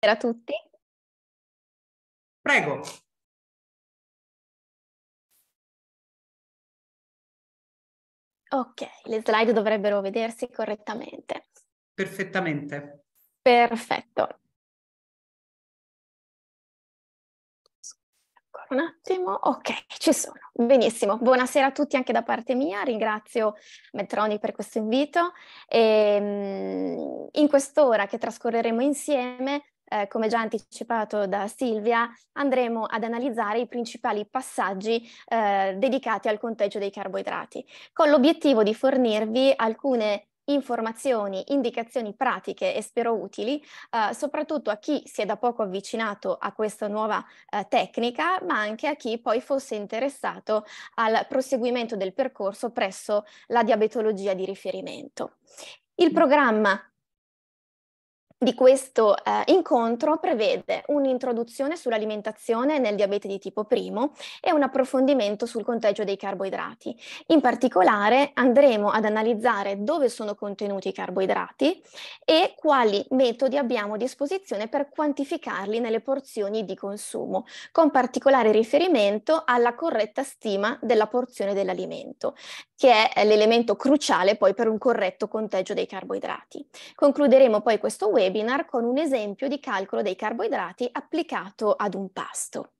Buonasera a tutti. Prego. Ok, le slide dovrebbero vedersi correttamente. Perfettamente. Perfetto. un attimo. Ok, ci sono. Benissimo. Buonasera a tutti anche da parte mia. Ringrazio Metroni per questo invito. E, ehm, in quest'ora che trascorreremo insieme eh, come già anticipato da Silvia, andremo ad analizzare i principali passaggi eh, dedicati al conteggio dei carboidrati, con l'obiettivo di fornirvi alcune informazioni, indicazioni pratiche e spero utili, eh, soprattutto a chi si è da poco avvicinato a questa nuova eh, tecnica, ma anche a chi poi fosse interessato al proseguimento del percorso presso la diabetologia di riferimento. Il programma di questo eh, incontro prevede un'introduzione sull'alimentazione nel diabete di tipo primo e un approfondimento sul conteggio dei carboidrati. In particolare andremo ad analizzare dove sono contenuti i carboidrati e quali metodi abbiamo a disposizione per quantificarli nelle porzioni di consumo, con particolare riferimento alla corretta stima della porzione dell'alimento, che è l'elemento cruciale poi per un corretto conteggio dei carboidrati. Concluderemo poi questo web webinar con un esempio di calcolo dei carboidrati applicato ad un pasto.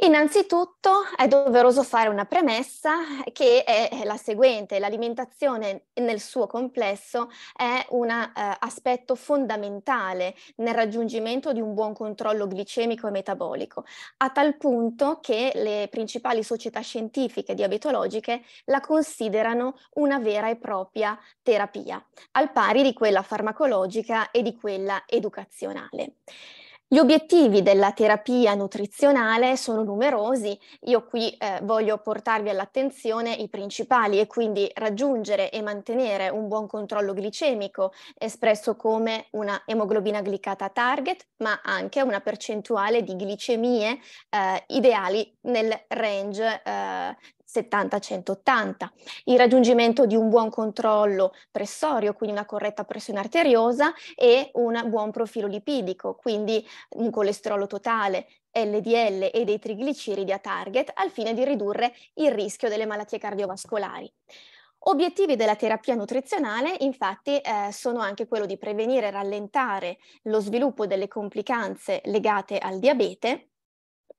Innanzitutto è doveroso fare una premessa che è la seguente, l'alimentazione nel suo complesso è un eh, aspetto fondamentale nel raggiungimento di un buon controllo glicemico e metabolico, a tal punto che le principali società scientifiche diabetologiche la considerano una vera e propria terapia, al pari di quella farmacologica e di quella educazionale. Gli obiettivi della terapia nutrizionale sono numerosi, io qui eh, voglio portarvi all'attenzione i principali e quindi raggiungere e mantenere un buon controllo glicemico espresso come una emoglobina glicata target, ma anche una percentuale di glicemie eh, ideali nel range eh, 70-180, il raggiungimento di un buon controllo pressorio, quindi una corretta pressione arteriosa e un buon profilo lipidico, quindi un colesterolo totale, LDL e dei trigliceridi a target al fine di ridurre il rischio delle malattie cardiovascolari. Obiettivi della terapia nutrizionale infatti eh, sono anche quello di prevenire e rallentare lo sviluppo delle complicanze legate al diabete,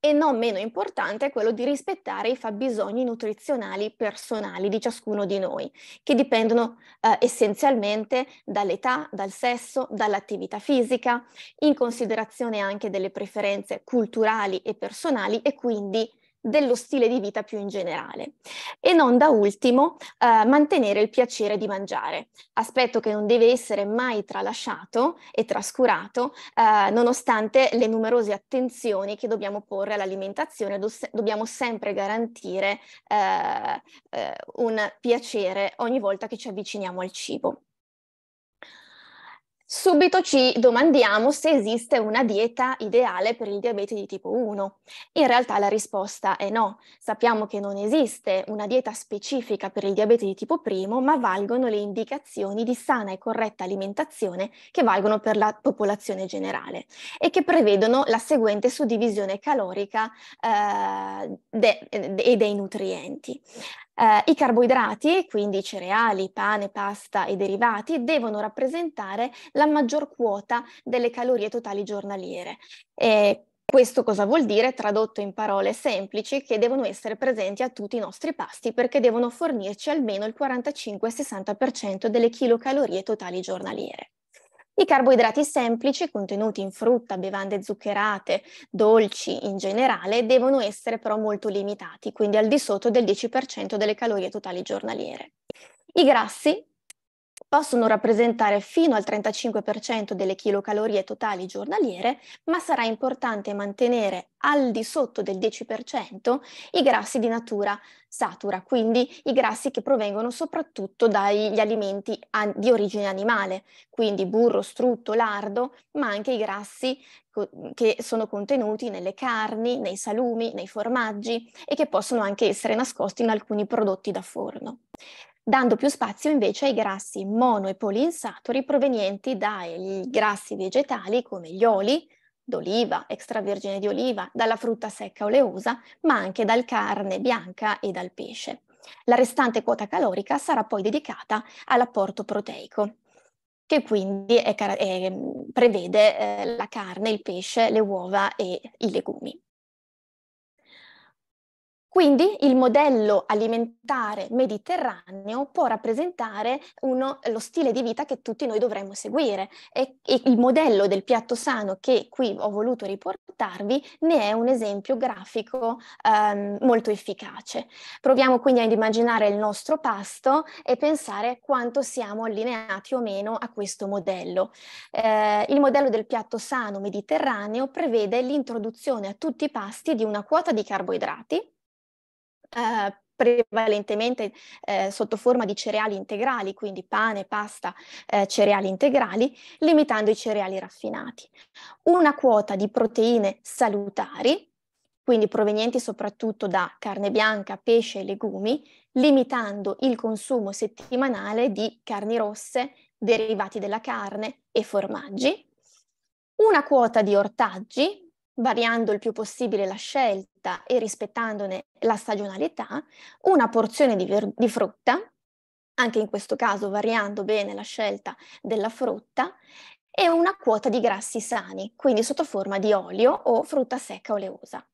e non meno importante è quello di rispettare i fabbisogni nutrizionali personali di ciascuno di noi, che dipendono eh, essenzialmente dall'età, dal sesso, dall'attività fisica, in considerazione anche delle preferenze culturali e personali e quindi dello stile di vita più in generale. E non da ultimo, eh, mantenere il piacere di mangiare, aspetto che non deve essere mai tralasciato e trascurato, eh, nonostante le numerose attenzioni che dobbiamo porre all'alimentazione, do- dobbiamo sempre garantire eh, eh, un piacere ogni volta che ci avviciniamo al cibo. Subito ci domandiamo se esiste una dieta ideale per il diabete di tipo 1. In realtà la risposta è no. Sappiamo che non esiste una dieta specifica per il diabete di tipo 1, ma valgono le indicazioni di sana e corretta alimentazione che valgono per la popolazione generale e che prevedono la seguente suddivisione calorica eh, de- e dei nutrienti. Eh, I carboidrati, quindi cereali, pane, pasta e derivati, devono rappresentare la maggior quota delle calorie totali giornaliere. E questo cosa vuol dire? Tradotto in parole semplici, che devono essere presenti a tutti i nostri pasti perché devono fornirci almeno il 45-60% delle chilocalorie totali giornaliere. I carboidrati semplici, contenuti in frutta, bevande zuccherate, dolci in generale, devono essere però molto limitati, quindi al di sotto del 10% delle calorie totali giornaliere. I grassi possono rappresentare fino al 35% delle chilocalorie totali giornaliere, ma sarà importante mantenere al di sotto del 10% i grassi di natura satura, quindi i grassi che provengono soprattutto dagli alimenti di origine animale, quindi burro, strutto, lardo, ma anche i grassi che sono contenuti nelle carni, nei salumi, nei formaggi e che possono anche essere nascosti in alcuni prodotti da forno dando più spazio invece ai grassi mono e poliinsaturi provenienti dai grassi vegetali come gli oli, d'oliva, extravergine di oliva, dalla frutta secca oleosa, ma anche dal carne bianca e dal pesce. La restante quota calorica sarà poi dedicata all'apporto proteico, che quindi è, è, prevede eh, la carne, il pesce, le uova e i legumi. Quindi il modello alimentare mediterraneo può rappresentare uno, lo stile di vita che tutti noi dovremmo seguire e, e, il modello del piatto sano che qui ho voluto riportarvi ne è un esempio grafico ehm, molto efficace. Proviamo quindi ad immaginare il nostro pasto e pensare quanto siamo allineati o meno a questo modello. Eh, il modello del piatto sano mediterraneo prevede l'introduzione a tutti i pasti di una quota di carboidrati eh, prevalentemente eh, sotto forma di cereali integrali, quindi pane, pasta, eh, cereali integrali, limitando i cereali raffinati. Una quota di proteine salutari, quindi provenienti soprattutto da carne bianca, pesce e legumi, limitando il consumo settimanale di carni rosse, derivati della carne e formaggi. Una quota di ortaggi, variando il più possibile la scelta e rispettandone la stagionalità, una porzione di, ver- di frutta, anche in questo caso variando bene la scelta della frutta, e una quota di grassi sani, quindi sotto forma di olio o frutta secca oleosa.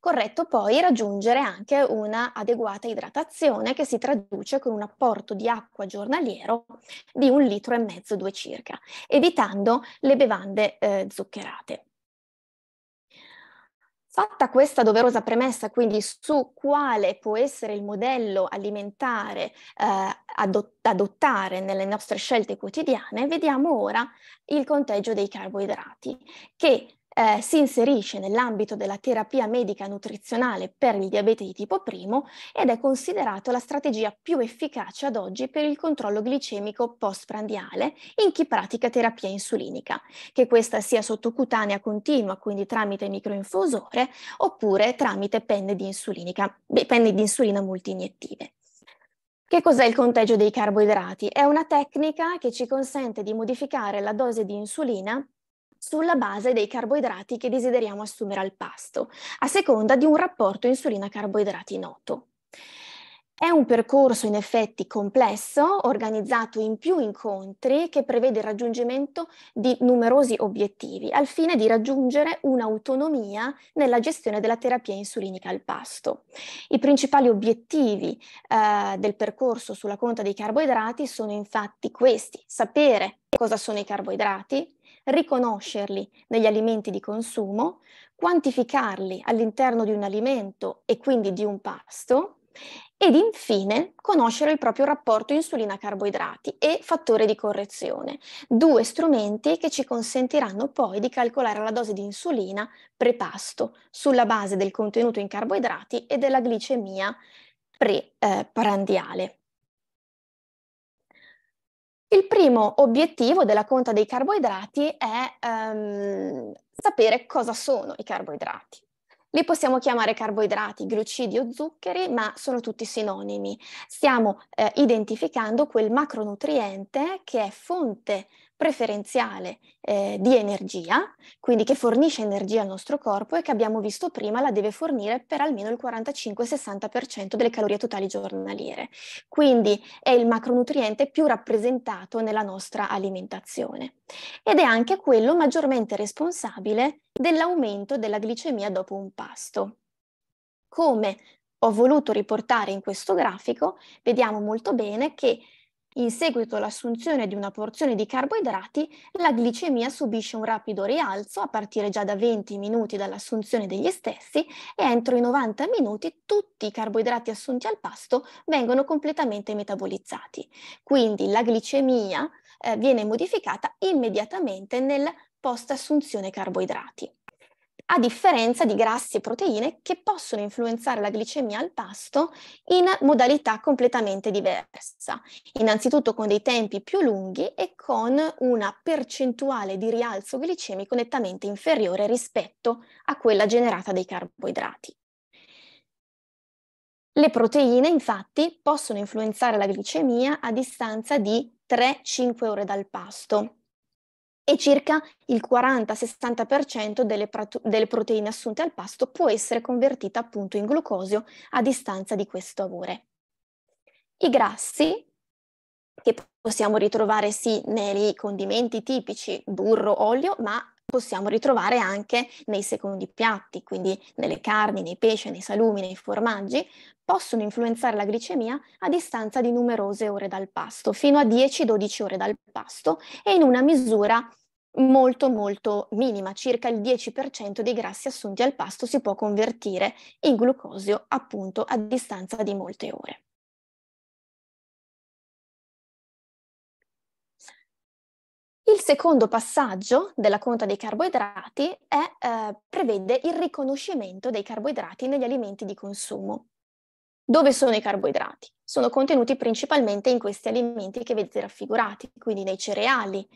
Corretto poi raggiungere anche una adeguata idratazione che si traduce con un apporto di acqua giornaliero di un litro e mezzo, due circa, evitando le bevande eh, zuccherate. Fatta questa doverosa premessa quindi su quale può essere il modello alimentare eh, adott- adottare nelle nostre scelte quotidiane, vediamo ora il conteggio dei carboidrati che eh, si inserisce nell'ambito della terapia medica nutrizionale per il diabete di tipo primo ed è considerato la strategia più efficace ad oggi per il controllo glicemico postprandiale in chi pratica terapia insulinica, che questa sia sottocutanea continua, quindi tramite microinfusore, oppure tramite penne di, penne di insulina multiniettive. Che cos'è il conteggio dei carboidrati? È una tecnica che ci consente di modificare la dose di insulina sulla base dei carboidrati che desideriamo assumere al pasto, a seconda di un rapporto insulina-carboidrati noto. È un percorso in effetti complesso, organizzato in più incontri, che prevede il raggiungimento di numerosi obiettivi, al fine di raggiungere un'autonomia nella gestione della terapia insulinica al pasto. I principali obiettivi eh, del percorso sulla conta dei carboidrati sono infatti questi, sapere cosa sono i carboidrati, riconoscerli negli alimenti di consumo, quantificarli all'interno di un alimento e quindi di un pasto ed infine conoscere il proprio rapporto insulina-carboidrati e fattore di correzione, due strumenti che ci consentiranno poi di calcolare la dose di insulina prepasto sulla base del contenuto in carboidrati e della glicemia pre-parandiale. Eh, il primo obiettivo della conta dei carboidrati è ehm, sapere cosa sono i carboidrati. Li possiamo chiamare carboidrati, glucidi o zuccheri, ma sono tutti sinonimi. Stiamo eh, identificando quel macronutriente che è fonte preferenziale eh, di energia, quindi che fornisce energia al nostro corpo e che abbiamo visto prima la deve fornire per almeno il 45-60% delle calorie totali giornaliere. Quindi è il macronutriente più rappresentato nella nostra alimentazione ed è anche quello maggiormente responsabile dell'aumento della glicemia dopo un pasto. Come ho voluto riportare in questo grafico, vediamo molto bene che in seguito all'assunzione di una porzione di carboidrati, la glicemia subisce un rapido rialzo a partire già da 20 minuti dall'assunzione degli stessi e entro i 90 minuti tutti i carboidrati assunti al pasto vengono completamente metabolizzati. Quindi la glicemia eh, viene modificata immediatamente nel post assunzione carboidrati a differenza di grassi e proteine che possono influenzare la glicemia al pasto in modalità completamente diversa, innanzitutto con dei tempi più lunghi e con una percentuale di rialzo glicemico nettamente inferiore rispetto a quella generata dai carboidrati. Le proteine infatti possono influenzare la glicemia a distanza di 3-5 ore dal pasto, e circa il 40-60% delle, delle, proteine assunte al pasto può essere convertita appunto in glucosio a distanza di questo avore. I grassi, che possiamo ritrovare sì nei condimenti tipici, burro, olio, ma possiamo ritrovare anche nei secondi piatti, quindi nelle carni, nei pesci, nei salumi, nei formaggi, possono influenzare la glicemia a distanza di numerose ore dal pasto, fino a 10-12 ore dal pasto e in una misura molto molto minima, circa il 10% dei grassi assunti al pasto si può convertire in glucosio appunto a distanza di molte ore. secondo passaggio della conta dei carboidrati è, eh, prevede il riconoscimento dei carboidrati negli alimenti di consumo. Dove sono i carboidrati? Sono contenuti principalmente in questi alimenti che vedete raffigurati, quindi nei cereali,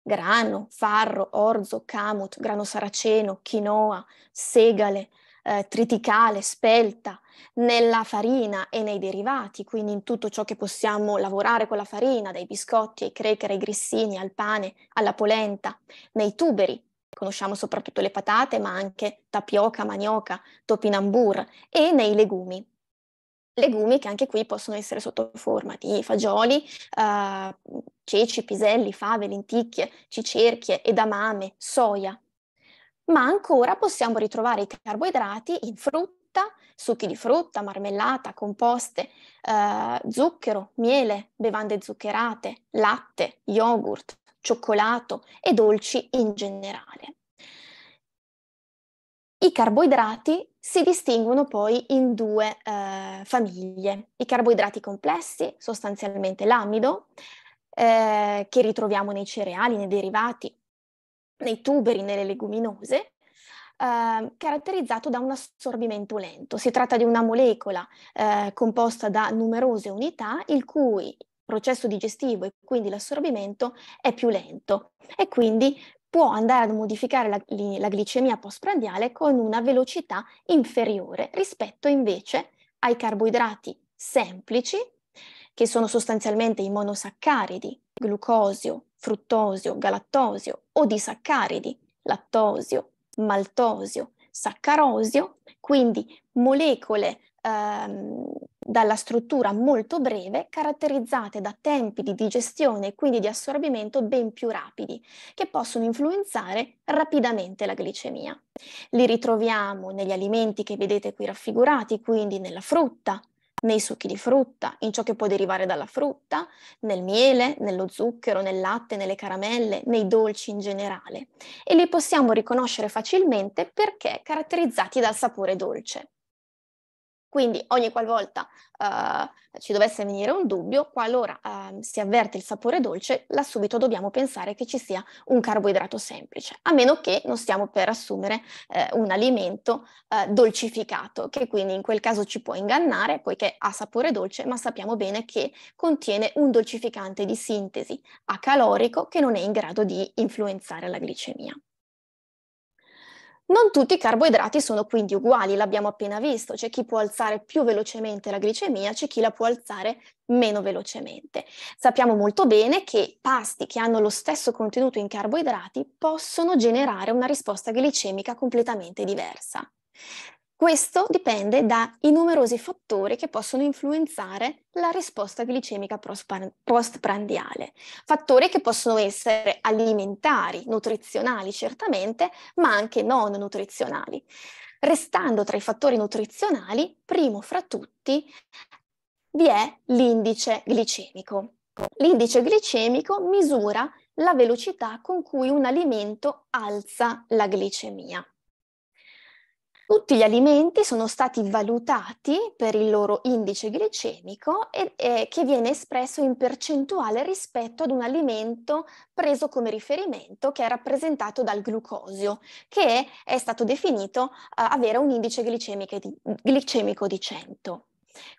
grano, farro, orzo, camut, grano saraceno, quinoa, segale, eh, triticale, spelta, nella farina e nei derivati, quindi in tutto ciò che possiamo lavorare con la farina, dai biscotti ai cracker, ai grissini, al pane, alla polenta, nei tuberi, conosciamo soprattutto le patate, ma anche tapioca, manioca, topinambur e nei legumi. Legumi che anche qui possono essere sotto forma di fagioli, eh, ceci, piselli, fave, lenticchie, cicerchie, edamame, soia, ma ancora possiamo ritrovare i carboidrati in frutta, succhi di frutta, marmellata, composte, eh, zucchero, miele, bevande zuccherate, latte, yogurt, cioccolato e dolci in generale. I carboidrati si distinguono poi in due eh, famiglie. I carboidrati complessi, sostanzialmente l'amido, eh, che ritroviamo nei cereali, nei derivati, nei tuberi, nelle leguminose, eh, caratterizzato da un assorbimento lento. Si tratta di una molecola eh, composta da numerose unità, il cui processo digestivo e quindi l'assorbimento è più lento e quindi può andare a modificare la, la glicemia postprandiale con una velocità inferiore rispetto invece ai carboidrati semplici, che sono sostanzialmente i monosaccaridi, glucosio, fruttosio, galattosio o di saccaridi, lattosio, maltosio, saccarosio, quindi molecole ehm, dalla struttura molto breve, caratterizzate da tempi di digestione e quindi di assorbimento ben più rapidi, che possono influenzare rapidamente la glicemia. Li ritroviamo negli alimenti che vedete qui raffigurati, quindi nella frutta, nei succhi di frutta, in ciò che può derivare dalla frutta, nel miele, nello zucchero, nel latte, nelle caramelle, nei dolci in generale. E li possiamo riconoscere facilmente perché caratterizzati dal sapore dolce. Quindi ogni qualvolta uh, ci dovesse venire un dubbio, qualora uh, si avverte il sapore dolce, là subito dobbiamo pensare che ci sia un carboidrato semplice, a meno che non stiamo per assumere uh, un alimento eh, dolcificato, che quindi in quel caso ci può ingannare poiché ha sapore dolce, ma sappiamo bene che contiene un dolcificante di sintesi acalorico che non è in grado di influenzare la glicemia. Non tutti i carboidrati sono quindi uguali, l'abbiamo appena visto, c'è chi può alzare più velocemente la glicemia, c'è chi la può alzare meno velocemente. Sappiamo molto bene che pasti che hanno lo stesso contenuto in carboidrati possono generare una risposta glicemica completamente diversa. Questo dipende dai numerosi fattori che possono influenzare la risposta glicemica postprandiale, fattori che possono essere alimentari, nutrizionali certamente, ma anche non nutrizionali. Restando tra i fattori nutrizionali, primo fra tutti vi è l'indice glicemico. L'indice glicemico misura la velocità con cui un alimento alza la glicemia. Tutti gli alimenti sono stati valutati per il loro indice glicemico e, e, che viene espresso in percentuale rispetto ad un alimento preso come riferimento che è rappresentato dal glucosio, che è stato definito uh, avere un indice di, glicemico di 100.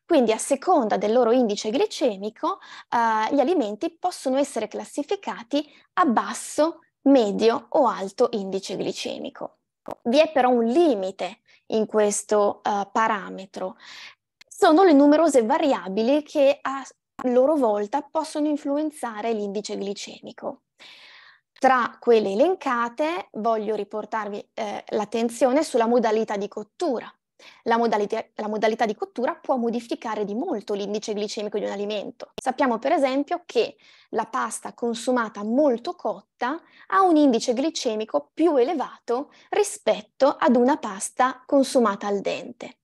Quindi a seconda del loro indice glicemico uh, gli alimenti possono essere classificati a basso, medio o alto indice glicemico. Vi è però un limite in questo uh, parametro. Sono le numerose variabili che a loro volta possono influenzare l'indice glicemico. Tra quelle elencate voglio riportarvi eh, l'attenzione sulla modalità di cottura, la modalità, la modalità, di cottura può modificare di molto l'indice glicemico di un alimento. Sappiamo per esempio che la pasta consumata molto cotta ha un indice glicemico più elevato rispetto ad una pasta consumata al dente.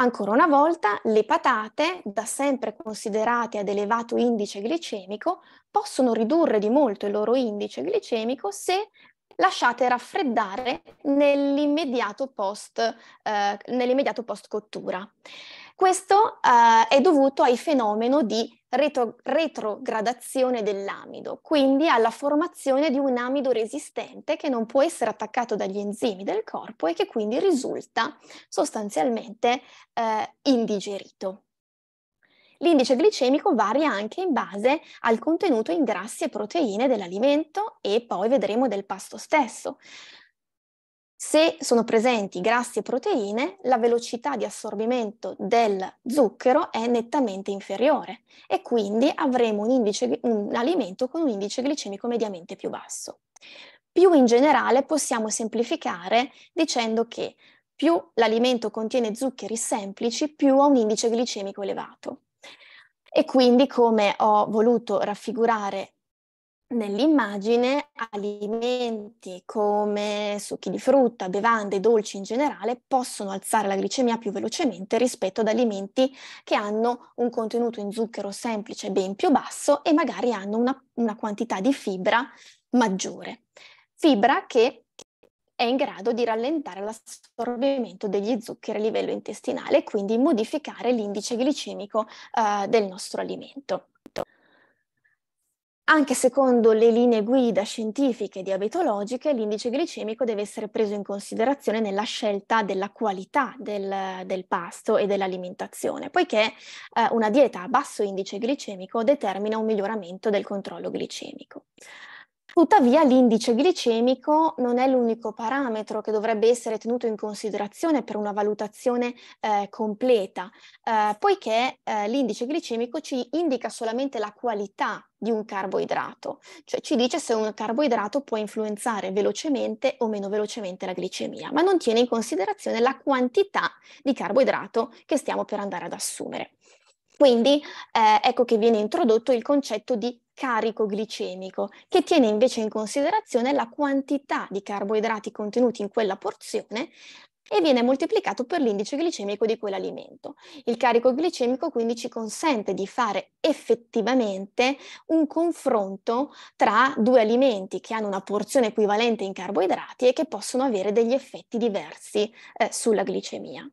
Ancora una volta, le patate, da sempre considerate ad elevato indice glicemico, possono ridurre di molto il loro indice glicemico se lasciate raffreddare nell'immediato post, eh, nell'immediato post cottura. Questo eh, è dovuto al fenomeno di retro, retrogradazione dell'amido, quindi alla formazione di un amido resistente che non può essere attaccato dagli enzimi del corpo e che quindi risulta sostanzialmente eh, indigerito. L'indice glicemico varia anche in base al contenuto in grassi e proteine dell'alimento e poi vedremo del pasto stesso. Se sono presenti grassi e proteine, la velocità di assorbimento del zucchero è nettamente inferiore e quindi avremo un, indice, un alimento con un indice glicemico mediamente più basso. Più in generale possiamo semplificare dicendo che più l'alimento contiene zuccheri semplici, più ha un indice glicemico elevato. E quindi come ho voluto raffigurare nell'immagine alimenti come succhi di frutta, bevande, dolci in generale possono alzare la glicemia più velocemente rispetto ad alimenti che hanno un contenuto in zucchero semplice ben più basso e magari hanno una, una quantità di fibra maggiore. Fibra che è in grado di rallentare l'assorbimento degli zuccheri a livello intestinale e quindi modificare l'indice glicemico eh, del nostro alimento. Anche secondo le linee guida scientifiche diabetologiche, l'indice glicemico deve essere preso in considerazione nella scelta della qualità del, del pasto e dell'alimentazione, poiché eh, una dieta a basso indice glicemico determina un miglioramento del controllo glicemico. Tuttavia l'indice glicemico non è l'unico parametro che dovrebbe essere tenuto in considerazione per una valutazione eh, completa, eh, poiché eh, l'indice glicemico ci indica solamente la qualità di un carboidrato, cioè ci dice se un carboidrato può influenzare velocemente o meno velocemente la glicemia, ma non tiene in considerazione la quantità di carboidrato che stiamo per andare ad assumere. Quindi eh, ecco che viene introdotto il concetto di carico glicemico, che tiene invece in considerazione la quantità di carboidrati contenuti in quella porzione e viene moltiplicato per l'indice glicemico di quell'alimento. Il carico glicemico quindi ci consente di fare effettivamente un confronto tra due alimenti che hanno una porzione equivalente in carboidrati e che possono avere degli effetti diversi eh, sulla glicemia.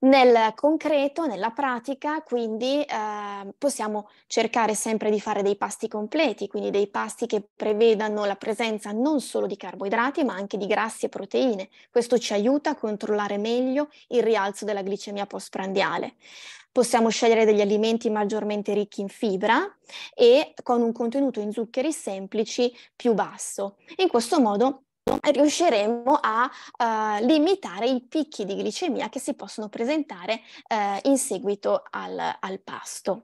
Nel concreto, nella pratica, quindi eh, possiamo cercare sempre di fare dei pasti completi, quindi dei pasti che prevedano la presenza non solo di carboidrati, ma anche di grassi e proteine. Questo ci aiuta a controllare meglio il rialzo della glicemia postprandiale. Possiamo scegliere degli alimenti maggiormente ricchi in fibra e con un contenuto in zuccheri semplici più basso. In questo modo riusciremo a uh, limitare i picchi di glicemia che si possono presentare uh, in seguito al, al pasto.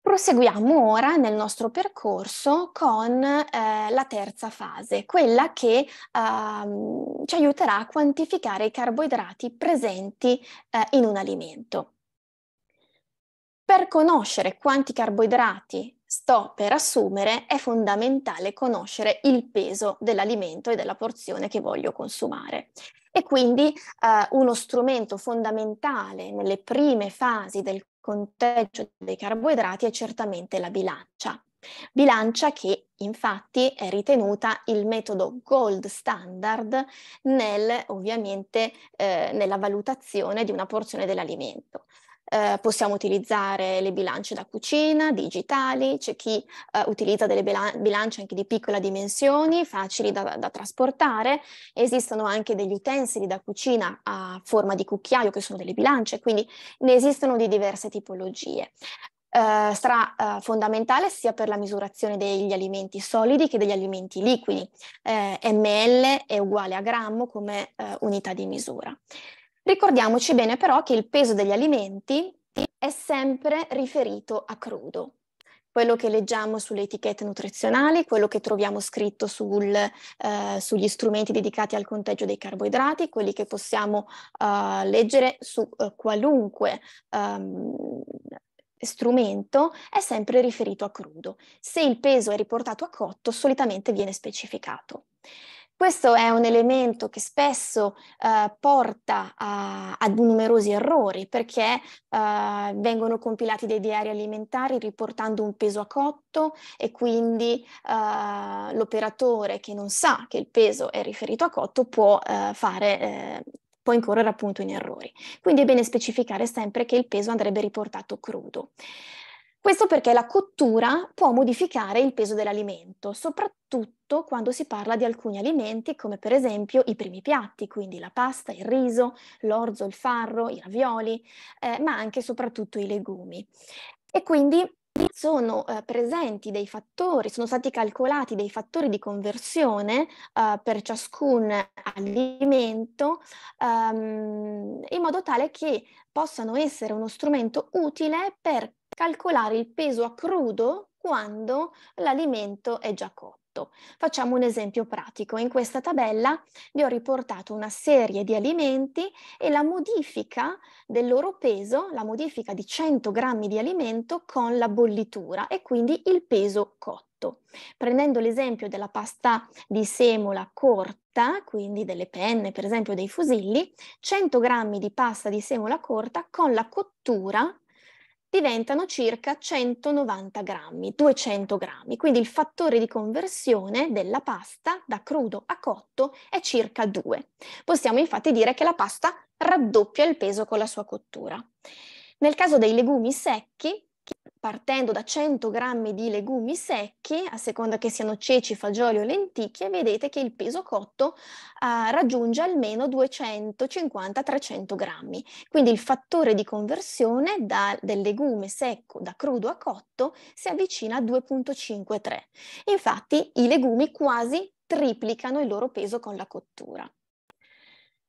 Proseguiamo ora nel nostro percorso con eh, la terza fase, quella che ehm, ci aiuterà a quantificare i carboidrati presenti eh, in un alimento. Per conoscere quanti carboidrati sto per assumere, è fondamentale conoscere il peso dell'alimento e della porzione che voglio consumare. E quindi eh, uno strumento fondamentale nelle prime fasi del conteggio dei carboidrati è certamente la bilancia. Bilancia che infatti è ritenuta il metodo gold standard nel, ovviamente eh, nella valutazione di una porzione dell'alimento. Eh, possiamo utilizzare le bilance da cucina, digitali, c'è chi eh, utilizza delle bilance anche di piccole dimensioni, facili da, da, trasportare, esistono anche degli utensili da cucina a forma di cucchiaio che sono delle bilance, quindi ne esistono di diverse tipologie. Eh, sarà eh, fondamentale sia per la misurazione degli alimenti solidi che degli alimenti liquidi. Eh, ml è uguale a grammo come eh, unità di misura. Ricordiamoci bene però che il peso degli alimenti è sempre riferito a crudo. Quello che leggiamo sulle etichette nutrizionali, quello che troviamo scritto sul, eh, sugli strumenti dedicati al conteggio dei carboidrati, quelli che possiamo eh, leggere su eh, qualunque ehm, strumento, è sempre riferito a crudo. Se il peso è riportato a cotto, solitamente viene specificato. Questo è un elemento che spesso eh, porta a, a, numerosi errori perché eh, vengono compilati dei diari alimentari riportando un peso a cotto e quindi eh, l'operatore che non sa che il peso è riferito a cotto può eh, fare eh, può incorrere appunto in errori. Quindi è bene specificare sempre che il peso andrebbe riportato crudo. Questo perché la cottura può modificare il peso dell'alimento, soprattutto quando si parla di alcuni alimenti come per esempio i primi piatti, quindi la pasta, il riso, l'orzo, il farro, i ravioli, eh, ma anche e soprattutto i legumi. E quindi sono eh, presenti dei fattori, sono stati calcolati dei fattori di conversione eh, per ciascun alimento ehm, in modo tale che possano essere uno strumento utile per calcolare il peso a crudo quando l'alimento è già cotto. Facciamo un esempio pratico. In questa tabella vi ho riportato una serie di alimenti e la modifica del loro peso, la modifica di 100 grammi di alimento con la bollitura e quindi il peso cotto. Prendendo l'esempio della pasta di semola corta, quindi delle penne, per esempio dei fusilli, 100 grammi di pasta di semola corta con la cottura diventano circa 190 grammi, 200 grammi, quindi il fattore di conversione della pasta da crudo a cotto è circa 2. Possiamo infatti dire che la pasta raddoppia il peso con la sua cottura. Nel caso dei legumi secchi, partendo da 100 grammi di legumi secchi, a seconda che siano ceci, fagioli o lenticchie, vedete che il peso cotto eh, raggiunge almeno 250-300 grammi. Quindi il fattore di conversione da, del legume secco da crudo a cotto si avvicina a 2.53. Infatti i legumi quasi triplicano il loro peso con la cottura.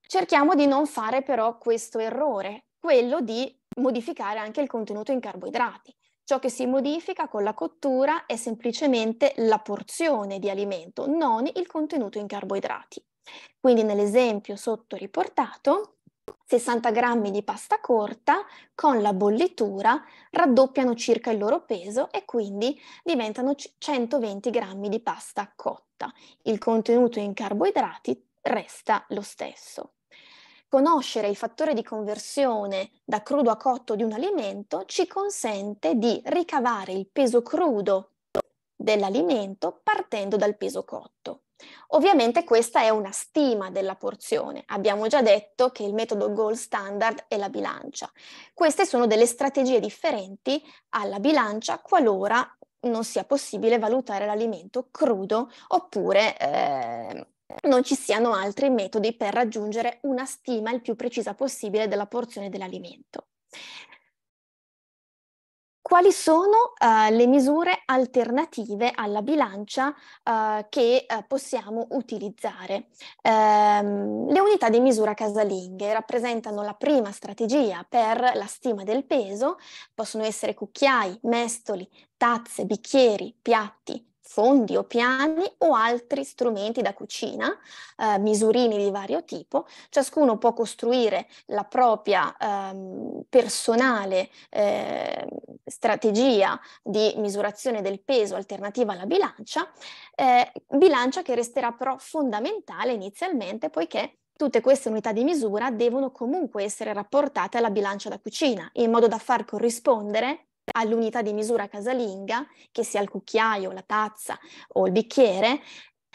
Cerchiamo di non fare però questo errore, quello di modificare anche il contenuto in carboidrati. Ciò che si modifica con la cottura è semplicemente la porzione di alimento, non il contenuto in carboidrati. Quindi nell'esempio sotto riportato, 60 grammi di pasta corta con la bollitura raddoppiano circa il loro peso e quindi diventano 120 grammi di pasta cotta. Il contenuto in carboidrati resta lo stesso. Conoscere il fattore di conversione da crudo a cotto di un alimento ci consente di ricavare il peso crudo dell'alimento partendo dal peso cotto. Ovviamente questa è una stima della porzione. Abbiamo già detto che il metodo gold standard è la bilancia. Queste sono delle strategie differenti alla bilancia qualora non sia possibile valutare l'alimento crudo oppure eh, non ci siano altri metodi per raggiungere una stima il più precisa possibile della porzione dell'alimento. Quali sono uh, le misure alternative alla bilancia uh, che uh, possiamo utilizzare? Um, le unità di misura casalinghe rappresentano la prima strategia per la stima del peso, possono essere cucchiai, mestoli, tazze, bicchieri, piatti, fondi o piani o altri strumenti da cucina, eh, misurini di vario tipo. Ciascuno può costruire la propria ehm, personale eh, strategia di misurazione del peso alternativa alla bilancia, eh, bilancia che resterà però fondamentale inizialmente poiché Tutte queste unità di misura devono comunque essere rapportate alla bilancia da cucina, in modo da far corrispondere all'unità di misura casalinga, che sia il cucchiaio, la tazza o il bicchiere,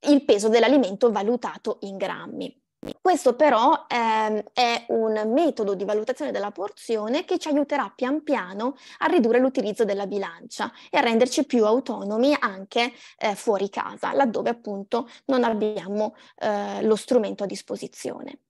il peso dell'alimento valutato in grammi. Questo però ehm, è un metodo di valutazione della porzione che ci aiuterà pian piano a ridurre l'utilizzo della bilancia e a renderci più autonomi anche eh, fuori casa, laddove appunto non abbiamo eh, lo strumento a disposizione.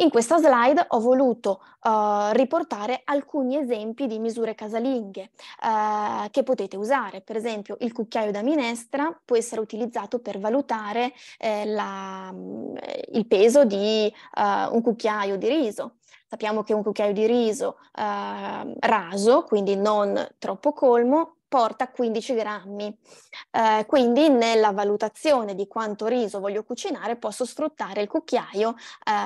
In questa slide ho voluto uh, riportare alcuni esempi di misure casalinghe uh, che potete usare. Per esempio il cucchiaio da minestra può essere utilizzato per valutare eh, la, mm, il peso di uh, un cucchiaio di riso. Sappiamo che un cucchiaio di riso raso, quindi non troppo colmo, porta 15 grammi. Eh, quindi nella valutazione di quanto riso voglio cucinare posso sfruttare il cucchiaio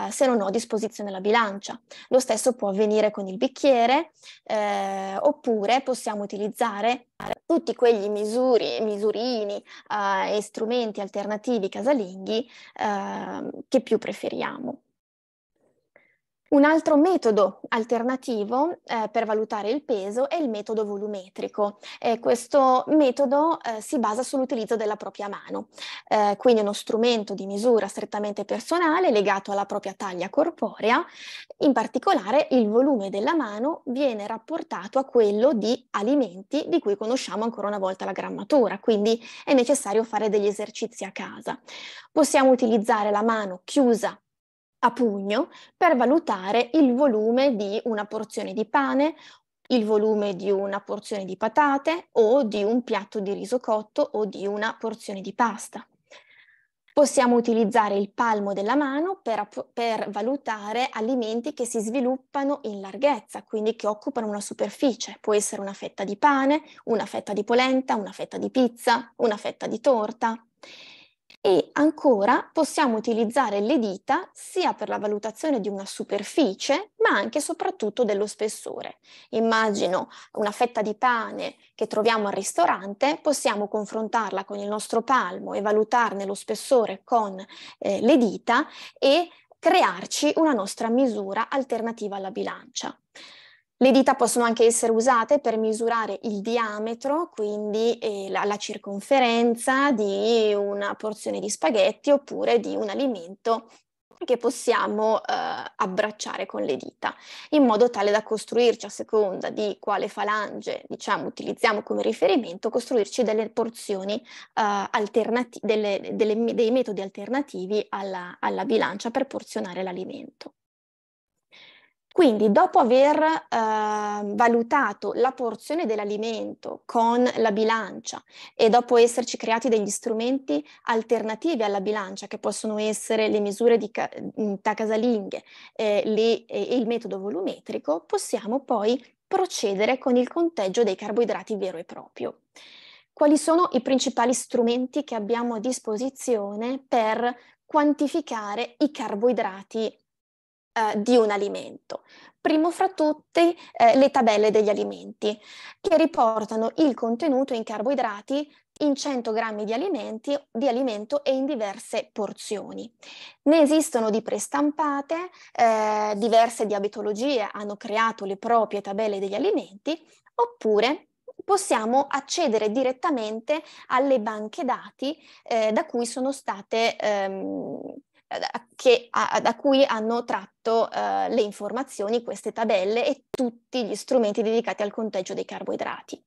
eh, se non ho a disposizione la bilancia. Lo stesso può avvenire con il bicchiere eh, oppure possiamo utilizzare tutti quegli misuri, misurini eh, e strumenti alternativi casalinghi ehm, che più preferiamo. Un altro metodo alternativo eh, per valutare il peso è il metodo volumetrico. E questo metodo eh, si basa sull'utilizzo della propria mano, eh, quindi uno strumento di misura strettamente personale legato alla propria taglia corporea. In particolare il volume della mano viene rapportato a quello di alimenti di cui conosciamo ancora una volta la grammatura, quindi è necessario fare degli esercizi a casa. Possiamo utilizzare la mano chiusa a pugno per valutare il volume di una porzione di pane, il volume di una porzione di patate o di un piatto di riso cotto o di una porzione di pasta. Possiamo utilizzare il palmo della mano per, per, valutare alimenti che si sviluppano in larghezza, quindi che occupano una superficie. Può essere una fetta di pane, una fetta di polenta, una fetta di pizza, una fetta di torta e ancora possiamo utilizzare le dita sia per la valutazione di una superficie ma anche e soprattutto dello spessore. Immagino una fetta di pane che troviamo al ristorante, possiamo confrontarla con il nostro palmo e valutarne lo spessore con eh, le dita e crearci una nostra misura alternativa alla bilancia. Le dita possono anche essere usate per misurare il diametro, quindi eh, la, la, circonferenza di una porzione di spaghetti oppure di un alimento che possiamo eh, abbracciare con le dita, in modo tale da costruirci a seconda di quale falange diciamo, utilizziamo come riferimento, costruirci delle porzioni eh, alternati- delle, delle, dei metodi alternativi alla, alla bilancia per porzionare l'alimento. Quindi, dopo aver eh, valutato la porzione dell'alimento con la bilancia e dopo esserci creati degli strumenti alternativi alla bilancia, che possono essere le misure di ca- mm, casalinghe eh, le, e il metodo volumetrico, possiamo poi procedere con il conteggio dei carboidrati vero e proprio. Quali sono i principali strumenti che abbiamo a disposizione per quantificare i carboidrati eh, di un alimento. Primo fra tutti eh, le tabelle degli alimenti, che riportano il contenuto in carboidrati in 100 grammi di, alimenti, di alimento e in diverse porzioni. Ne esistono di prestampate, eh, diverse diabetologie hanno creato le proprie tabelle degli alimenti, oppure possiamo accedere direttamente alle banche dati eh, da cui sono state ehm, che, a, da cui hanno tratto eh, le informazioni, queste tabelle e tutti gli strumenti dedicati al conteggio dei carboidrati.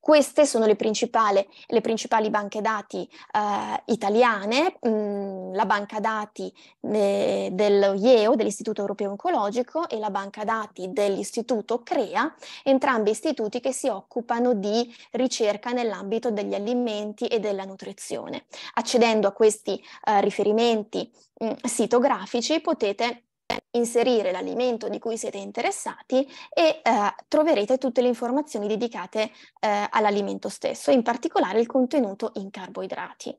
Queste sono le principali, le principali banche dati eh, italiane, mh, mm, la banca dati de, eh, dell'IEO, dell'Istituto Europeo Oncologico, e la banca dati dell'Istituto CREA, entrambi istituti che si occupano di ricerca nell'ambito degli alimenti e della nutrizione. Accedendo a questi eh, riferimenti Mm, sito grafici potete inserire l'alimento di cui siete interessati e eh, troverete tutte le informazioni dedicate eh, all'alimento stesso, in particolare il contenuto in carboidrati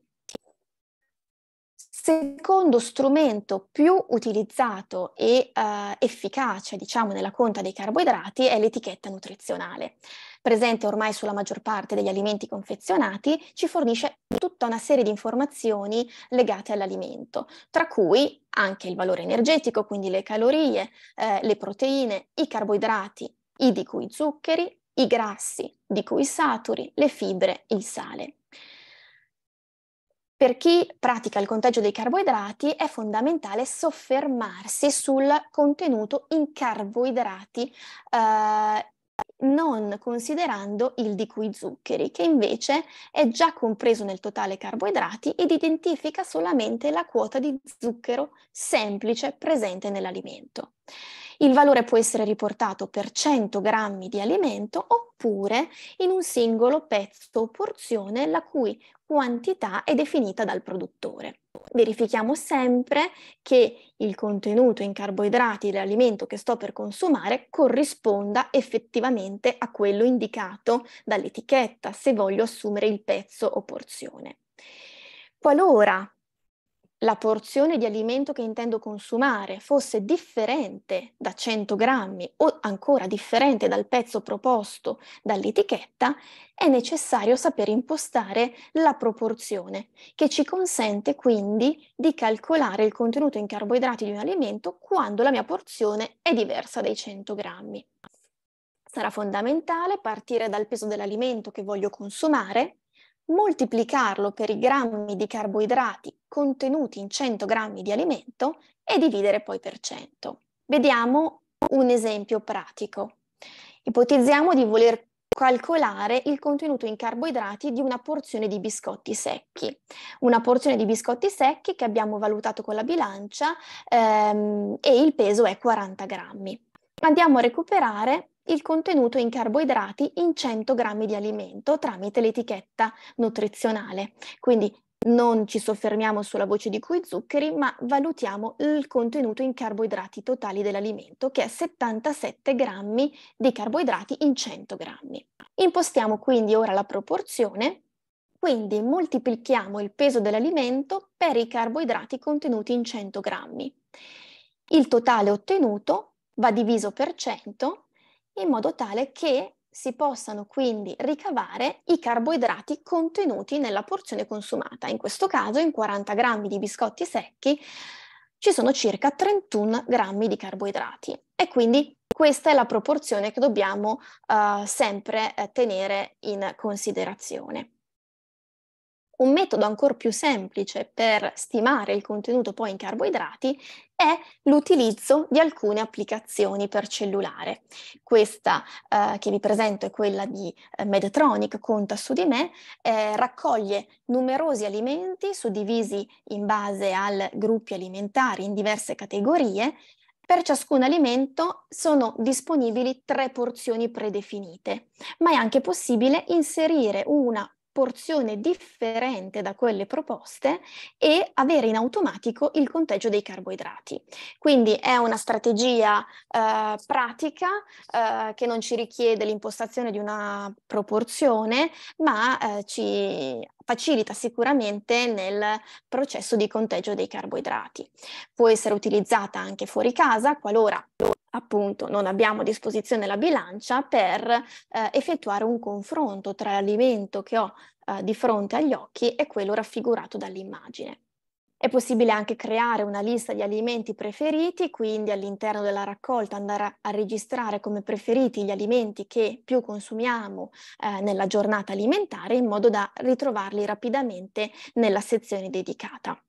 secondo strumento più utilizzato e eh, efficace, diciamo, nella conta dei carboidrati è l'etichetta nutrizionale. Presente ormai sulla maggior parte degli alimenti confezionati, ci fornisce tutta una serie di informazioni legate all'alimento, tra cui anche il valore energetico, quindi le calorie, eh, le proteine, i carboidrati, i di cui zuccheri, i grassi, di cui saturi, le fibre, il sale. Per chi pratica il conteggio dei carboidrati è fondamentale soffermarsi sul contenuto in carboidrati eh, non considerando il di cui zuccheri, che invece è già compreso nel totale carboidrati ed identifica solamente la quota di zucchero semplice presente nell'alimento. Il valore può essere riportato per 100 grammi di alimento oppure in un singolo pezzo o porzione la cui quantità è definita dal produttore. Verifichiamo sempre che il contenuto in carboidrati dell'alimento che sto per consumare corrisponda effettivamente a quello indicato dall'etichetta se voglio assumere il pezzo o porzione. Qualora la porzione di alimento che intendo consumare fosse differente da 100 grammi o ancora differente dal pezzo proposto dall'etichetta, è necessario saper impostare la proporzione, che ci consente quindi di calcolare il contenuto in carboidrati di un alimento quando la mia porzione è diversa dai 100 grammi. Sarà fondamentale partire dal peso dell'alimento che voglio consumare, moltiplicarlo per i grammi di carboidrati contenuti in 100 grammi di alimento e dividere poi per 100. Vediamo un esempio pratico. Ipotizziamo di voler calcolare il contenuto in carboidrati di una porzione di biscotti secchi. Una porzione di biscotti secchi che abbiamo valutato con la bilancia ehm, e il peso è 40 grammi. Andiamo a recuperare il contenuto in carboidrati in 100 grammi di alimento tramite l'etichetta nutrizionale. Quindi non ci soffermiamo sulla voce di cui zuccheri, ma valutiamo il contenuto in carboidrati totali dell'alimento, che è 77 grammi di carboidrati in 100 grammi. Impostiamo quindi ora la proporzione, quindi moltiplichiamo il peso dell'alimento per i carboidrati contenuti in 100 grammi. Il totale ottenuto va diviso per 100 in modo tale che si possano quindi ricavare i carboidrati contenuti nella porzione consumata. In questo caso, in 40 grammi di biscotti secchi ci sono circa 31 grammi di carboidrati e quindi questa è la proporzione che dobbiamo uh, sempre eh, tenere in considerazione. Un metodo ancora più semplice per stimare il contenuto poi in carboidrati è l'utilizzo di alcune applicazioni per cellulare. Questa eh, che vi presento è quella di eh, Medtronic, conta su di me, eh, raccoglie numerosi alimenti suddivisi in base al gruppi alimentari in diverse categorie per ciascun alimento sono disponibili tre porzioni predefinite, ma è anche possibile inserire una porzione differente da quelle proposte e avere in automatico il conteggio dei carboidrati. Quindi è una strategia eh, pratica eh, che non ci richiede l'impostazione di una proporzione, ma eh, ci facilita sicuramente nel processo di conteggio dei carboidrati. Può essere utilizzata anche fuori casa qualora appunto non abbiamo a disposizione la bilancia per eh, effettuare un confronto tra l'alimento che ho eh, di fronte agli occhi e quello raffigurato dall'immagine. È possibile anche creare una lista di alimenti preferiti, quindi all'interno della raccolta andare a, registrare come preferiti gli alimenti che più consumiamo eh, nella giornata alimentare in modo da ritrovarli rapidamente nella sezione dedicata.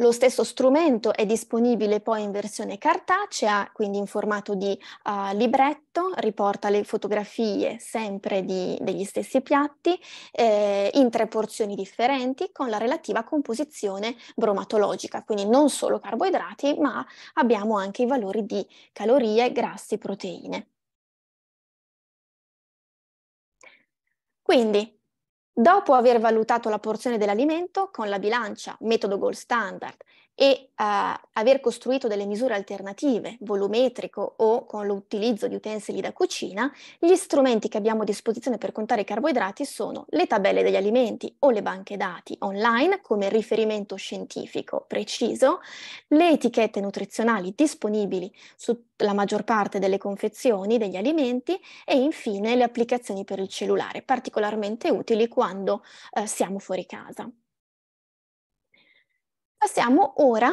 Lo stesso strumento è disponibile poi in versione cartacea, quindi in formato di uh, libretto, riporta le fotografie sempre di, degli stessi piatti eh, in tre porzioni differenti con la relativa composizione bromatologica, quindi non solo carboidrati ma abbiamo anche i valori di calorie, grassi, proteine. Quindi Dopo aver valutato la porzione dell'alimento con la bilancia, metodo gold standard, e uh, aver costruito delle misure alternative, volumetrico o con l'utilizzo di utensili da cucina, gli strumenti che abbiamo a disposizione per contare i carboidrati sono le tabelle degli alimenti o le banche dati online come riferimento scientifico preciso, le etichette nutrizionali disponibili sulla maggior parte delle confezioni degli alimenti e infine le applicazioni per il cellulare, particolarmente utili quando uh, siamo fuori casa. Passiamo ora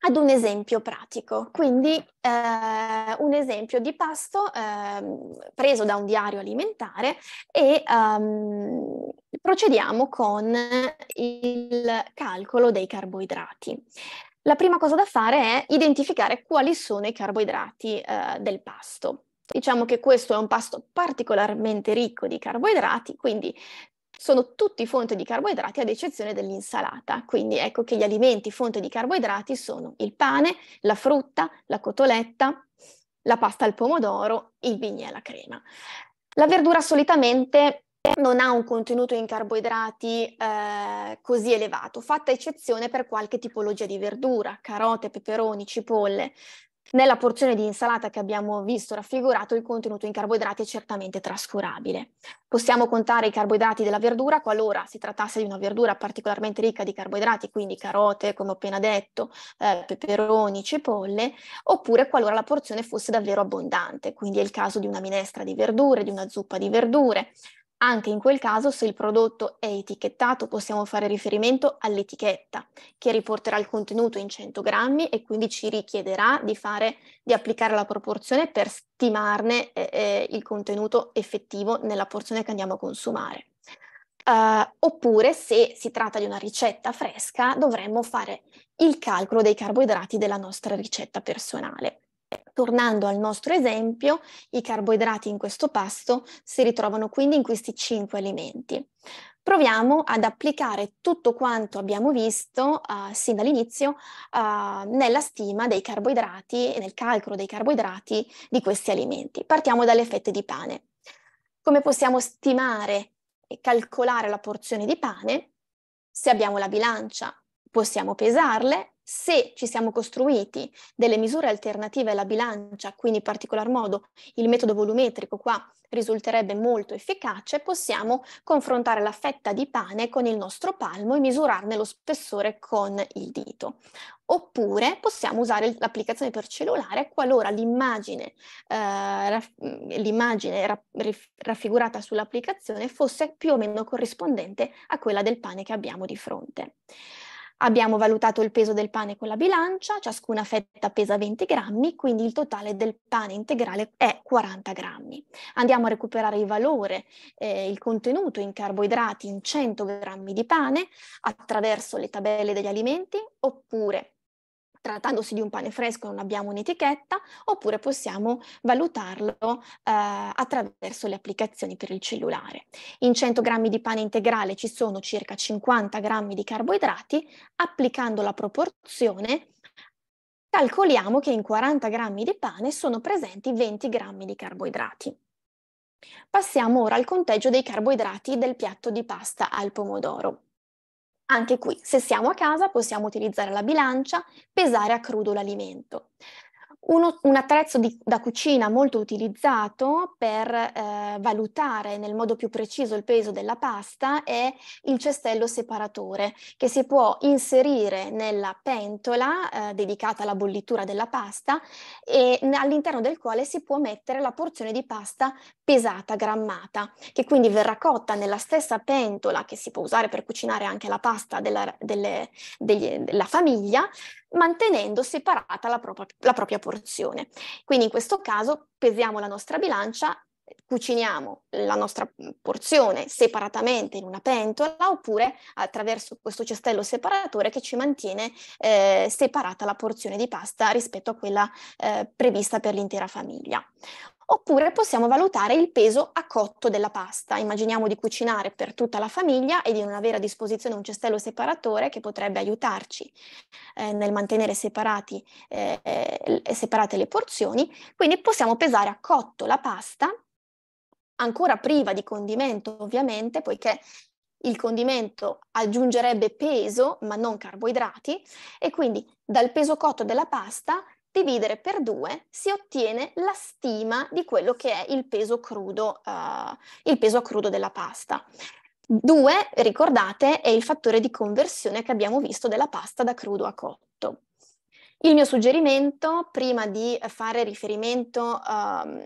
ad un esempio pratico, quindi eh, un esempio di pasto eh, preso da un diario alimentare e ehm, procediamo con il calcolo dei carboidrati. La prima cosa da fare è identificare quali sono i carboidrati eh, del pasto. Diciamo che questo è un pasto particolarmente ricco di carboidrati, quindi sono tutti fonte di carboidrati ad eccezione dell'insalata. Quindi ecco che gli alimenti fonte di carboidrati sono il pane, la frutta, la cotoletta, la pasta al pomodoro, il e la crema. La verdura solitamente non ha un contenuto in carboidrati eh, così elevato, fatta eccezione per qualche tipologia di verdura, carote, peperoni, cipolle, nella porzione di insalata che abbiamo visto raffigurato, il contenuto in carboidrati è certamente trascurabile. Possiamo contare i carboidrati della verdura qualora si trattasse di una verdura particolarmente ricca di carboidrati, quindi carote, come ho appena detto, eh, peperoni, cipolle, oppure qualora la porzione fosse davvero abbondante, quindi è il caso di una minestra di verdure, di una zuppa di verdure, anche in quel caso, se il prodotto è etichettato, possiamo fare riferimento all'etichetta, che riporterà il contenuto in 100 grammi e quindi ci richiederà di, fare, di applicare la proporzione per stimarne eh, eh il contenuto effettivo nella porzione che andiamo a consumare. Uh, oppure, se si tratta di una ricetta fresca, dovremmo fare il calcolo dei carboidrati della nostra ricetta personale. Tornando al nostro esempio, i carboidrati in questo pasto si ritrovano quindi in questi cinque alimenti. Proviamo ad applicare tutto quanto abbiamo visto uh, sin dall'inizio uh, nella stima dei carboidrati e nel calcolo dei carboidrati di questi alimenti. Partiamo dalle fette di pane. Come possiamo stimare e calcolare la porzione di pane? Se abbiamo la bilancia possiamo pesarle se ci siamo costruiti delle misure alternative alla bilancia, quindi in particolar modo il metodo volumetrico qua risulterebbe molto efficace, possiamo confrontare la fetta di pane con il nostro palmo e misurarne lo spessore con il dito. Oppure possiamo usare l'applicazione per cellulare qualora l'immagine, eh, l'immagine ra- raffigurata sull'applicazione fosse più o meno corrispondente a quella del pane che abbiamo di fronte. Abbiamo valutato il peso del pane con la bilancia, ciascuna fetta pesa 20 grammi, quindi il totale del pane integrale è 40 grammi. Andiamo a recuperare il valore, eh, il contenuto in carboidrati in 100 grammi di pane attraverso le tabelle degli alimenti oppure trattandosi di un pane fresco non abbiamo un'etichetta, oppure possiamo valutarlo eh, attraverso le applicazioni per il cellulare. In 100 grammi di pane integrale ci sono circa 50 grammi di carboidrati, applicando la proporzione calcoliamo che in 40 grammi di pane sono presenti 20 grammi di carboidrati. Passiamo ora al conteggio dei carboidrati del piatto di pasta al pomodoro. Anche qui, se siamo a casa, possiamo utilizzare la bilancia, pesare a crudo l'alimento. Uno, un attrezzo di, da cucina molto utilizzato per eh, valutare nel modo più preciso il peso della pasta è il cestello separatore che si può inserire nella pentola eh, dedicata alla bollitura della pasta e all'interno del quale si può mettere la porzione di pasta pesata, grammata, che quindi verrà cotta nella stessa pentola che si può usare per cucinare anche la pasta della, delle, degli, della famiglia, mantenendo separata la, propria, la propria porzione. Quindi in questo caso pesiamo la nostra bilancia cuciniamo la nostra porzione separatamente in una pentola oppure attraverso questo cestello separatore che ci mantiene eh, separata la porzione di pasta rispetto a quella eh, prevista per l'intera famiglia. Oppure possiamo valutare il peso a cotto della pasta. Immaginiamo di cucinare per tutta la famiglia e di non avere a disposizione un cestello separatore che potrebbe aiutarci eh, nel mantenere separati, eh, separate le porzioni. Quindi possiamo pesare a cotto la pasta, ancora priva di condimento ovviamente, poiché il condimento aggiungerebbe peso ma non carboidrati e quindi dal peso cotto della pasta dividere per due si ottiene la stima di quello che è il peso crudo, uh, il peso crudo della pasta. 2, ricordate, è il fattore di conversione che abbiamo visto della pasta da crudo a cotto. Il mio suggerimento, prima di fare riferimento um,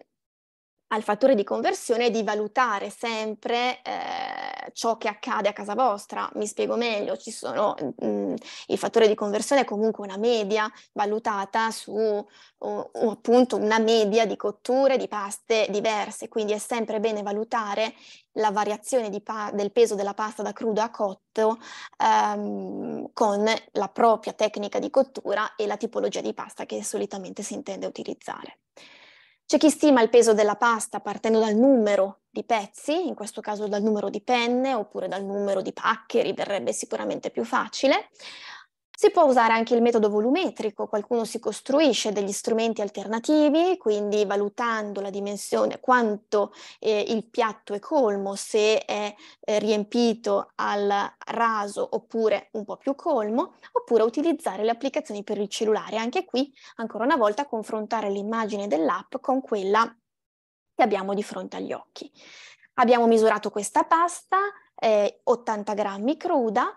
al fattore di conversione di valutare sempre eh, ciò che accade a casa vostra. Mi spiego meglio, ci sono, mh, mm, il fattore di conversione è comunque una media valutata su o, o appunto una media di cotture di paste diverse, quindi è sempre bene valutare la variazione pa- del peso della pasta da crudo a cotto ehm, con la propria tecnica di cottura e la tipologia di pasta che solitamente si intende utilizzare. C'è chi stima il peso della pasta partendo dal numero di pezzi, in questo caso dal numero di penne oppure dal numero di paccheri, verrebbe sicuramente più facile. Si può usare anche il metodo volumetrico, qualcuno si costruisce degli strumenti alternativi, quindi valutando la dimensione, quanto eh, il piatto è colmo, se è eh, riempito al raso oppure un po' più colmo, oppure utilizzare le applicazioni per il cellulare. Anche qui, ancora una volta, confrontare l'immagine dell'app con quella che abbiamo di fronte agli occhi. Abbiamo misurato questa pasta, eh, 80 grammi cruda,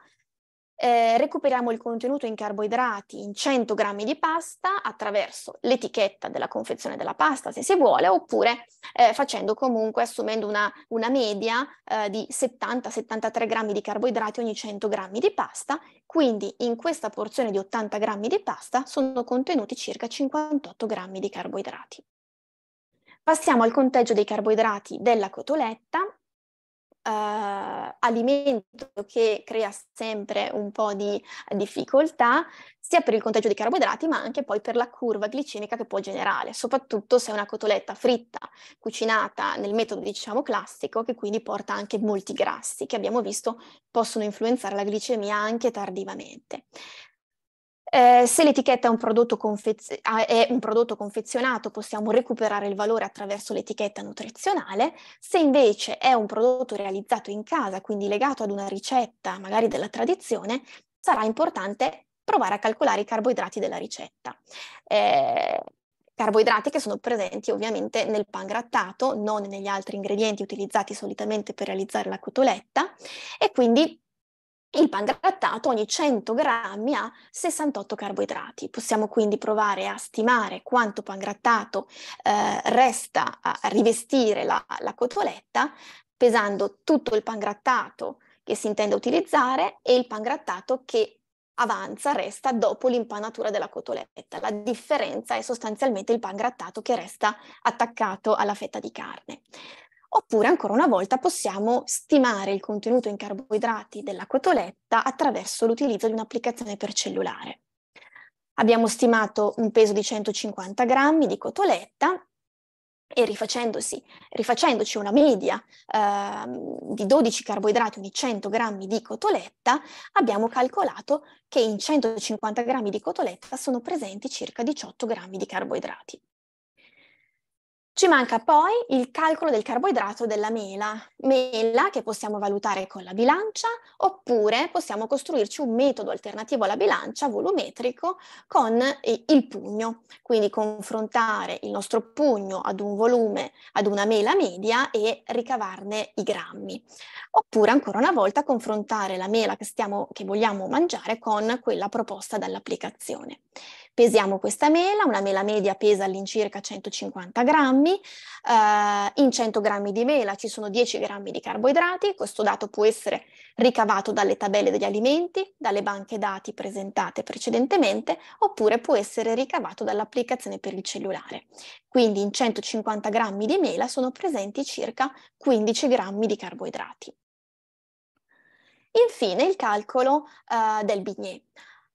eh, recuperiamo il contenuto in carboidrati in 100 grammi di pasta attraverso l'etichetta della confezione della pasta, se si vuole, oppure eh, facendo comunque, assumendo una, una media eh, di 70-73 grammi di carboidrati ogni 100 grammi di pasta. Quindi in questa porzione di 80 grammi di pasta sono contenuti circa 58 grammi di carboidrati. Passiamo al conteggio dei carboidrati della cotoletta eh, alimento che crea sempre un po' di eh, difficoltà, sia per il conteggio di carboidrati, ma anche poi per la curva glicemica che può generare, soprattutto se è una cotoletta fritta, cucinata nel metodo diciamo classico, che quindi porta anche molti grassi, che abbiamo visto possono influenzare la glicemia anche tardivamente. Eh, se l'etichetta è un, confez- ah, è un, prodotto confezionato, possiamo recuperare il valore attraverso l'etichetta nutrizionale. Se invece è un prodotto realizzato in casa, quindi legato ad una ricetta, magari della tradizione, sarà importante provare a calcolare i carboidrati della ricetta. Eh, carboidrati che sono presenti ovviamente nel pan grattato, non negli altri ingredienti utilizzati solitamente per realizzare la cotoletta e quindi il pan grattato ogni 100 grammi ha 68 carboidrati. Possiamo quindi provare a stimare quanto pan grattato eh, resta a rivestire la, la cotoletta pesando tutto il pan grattato che si intende utilizzare e il pan grattato che avanza, resta dopo l'impanatura della cotoletta. La differenza è sostanzialmente il pan grattato che resta attaccato alla fetta di carne. Oppure, ancora una volta, possiamo stimare il contenuto in carboidrati dell'acquatoletta attraverso l'utilizzo di un'applicazione per cellulare. Abbiamo stimato un peso di 150 grammi di cotoletta e rifacendoci una media eh, di 12 carboidrati ogni 100 grammi di cotoletta, abbiamo calcolato che in 150 grammi di cotoletta sono presenti circa 18 grammi di carboidrati. Ci manca poi il calcolo del carboidrato della mela, mela che possiamo valutare con la bilancia oppure possiamo costruirci un metodo alternativo alla bilancia volumetrico con eh, il pugno, quindi confrontare il nostro pugno ad un volume, ad una mela media e ricavarne i grammi. Oppure ancora una volta confrontare la mela che, stiamo, che vogliamo mangiare con quella proposta dall'applicazione. Pesiamo questa mela, una mela media pesa all'incirca 150 grammi, eh, in 100 grammi di mela ci sono 10 grammi di carboidrati, questo dato può essere ricavato dalle tabelle degli alimenti, dalle banche dati presentate precedentemente, oppure può essere ricavato dall'applicazione per il cellulare. Quindi in 150 grammi di mela sono presenti circa 15 grammi di carboidrati. Infine il calcolo eh, del bignè.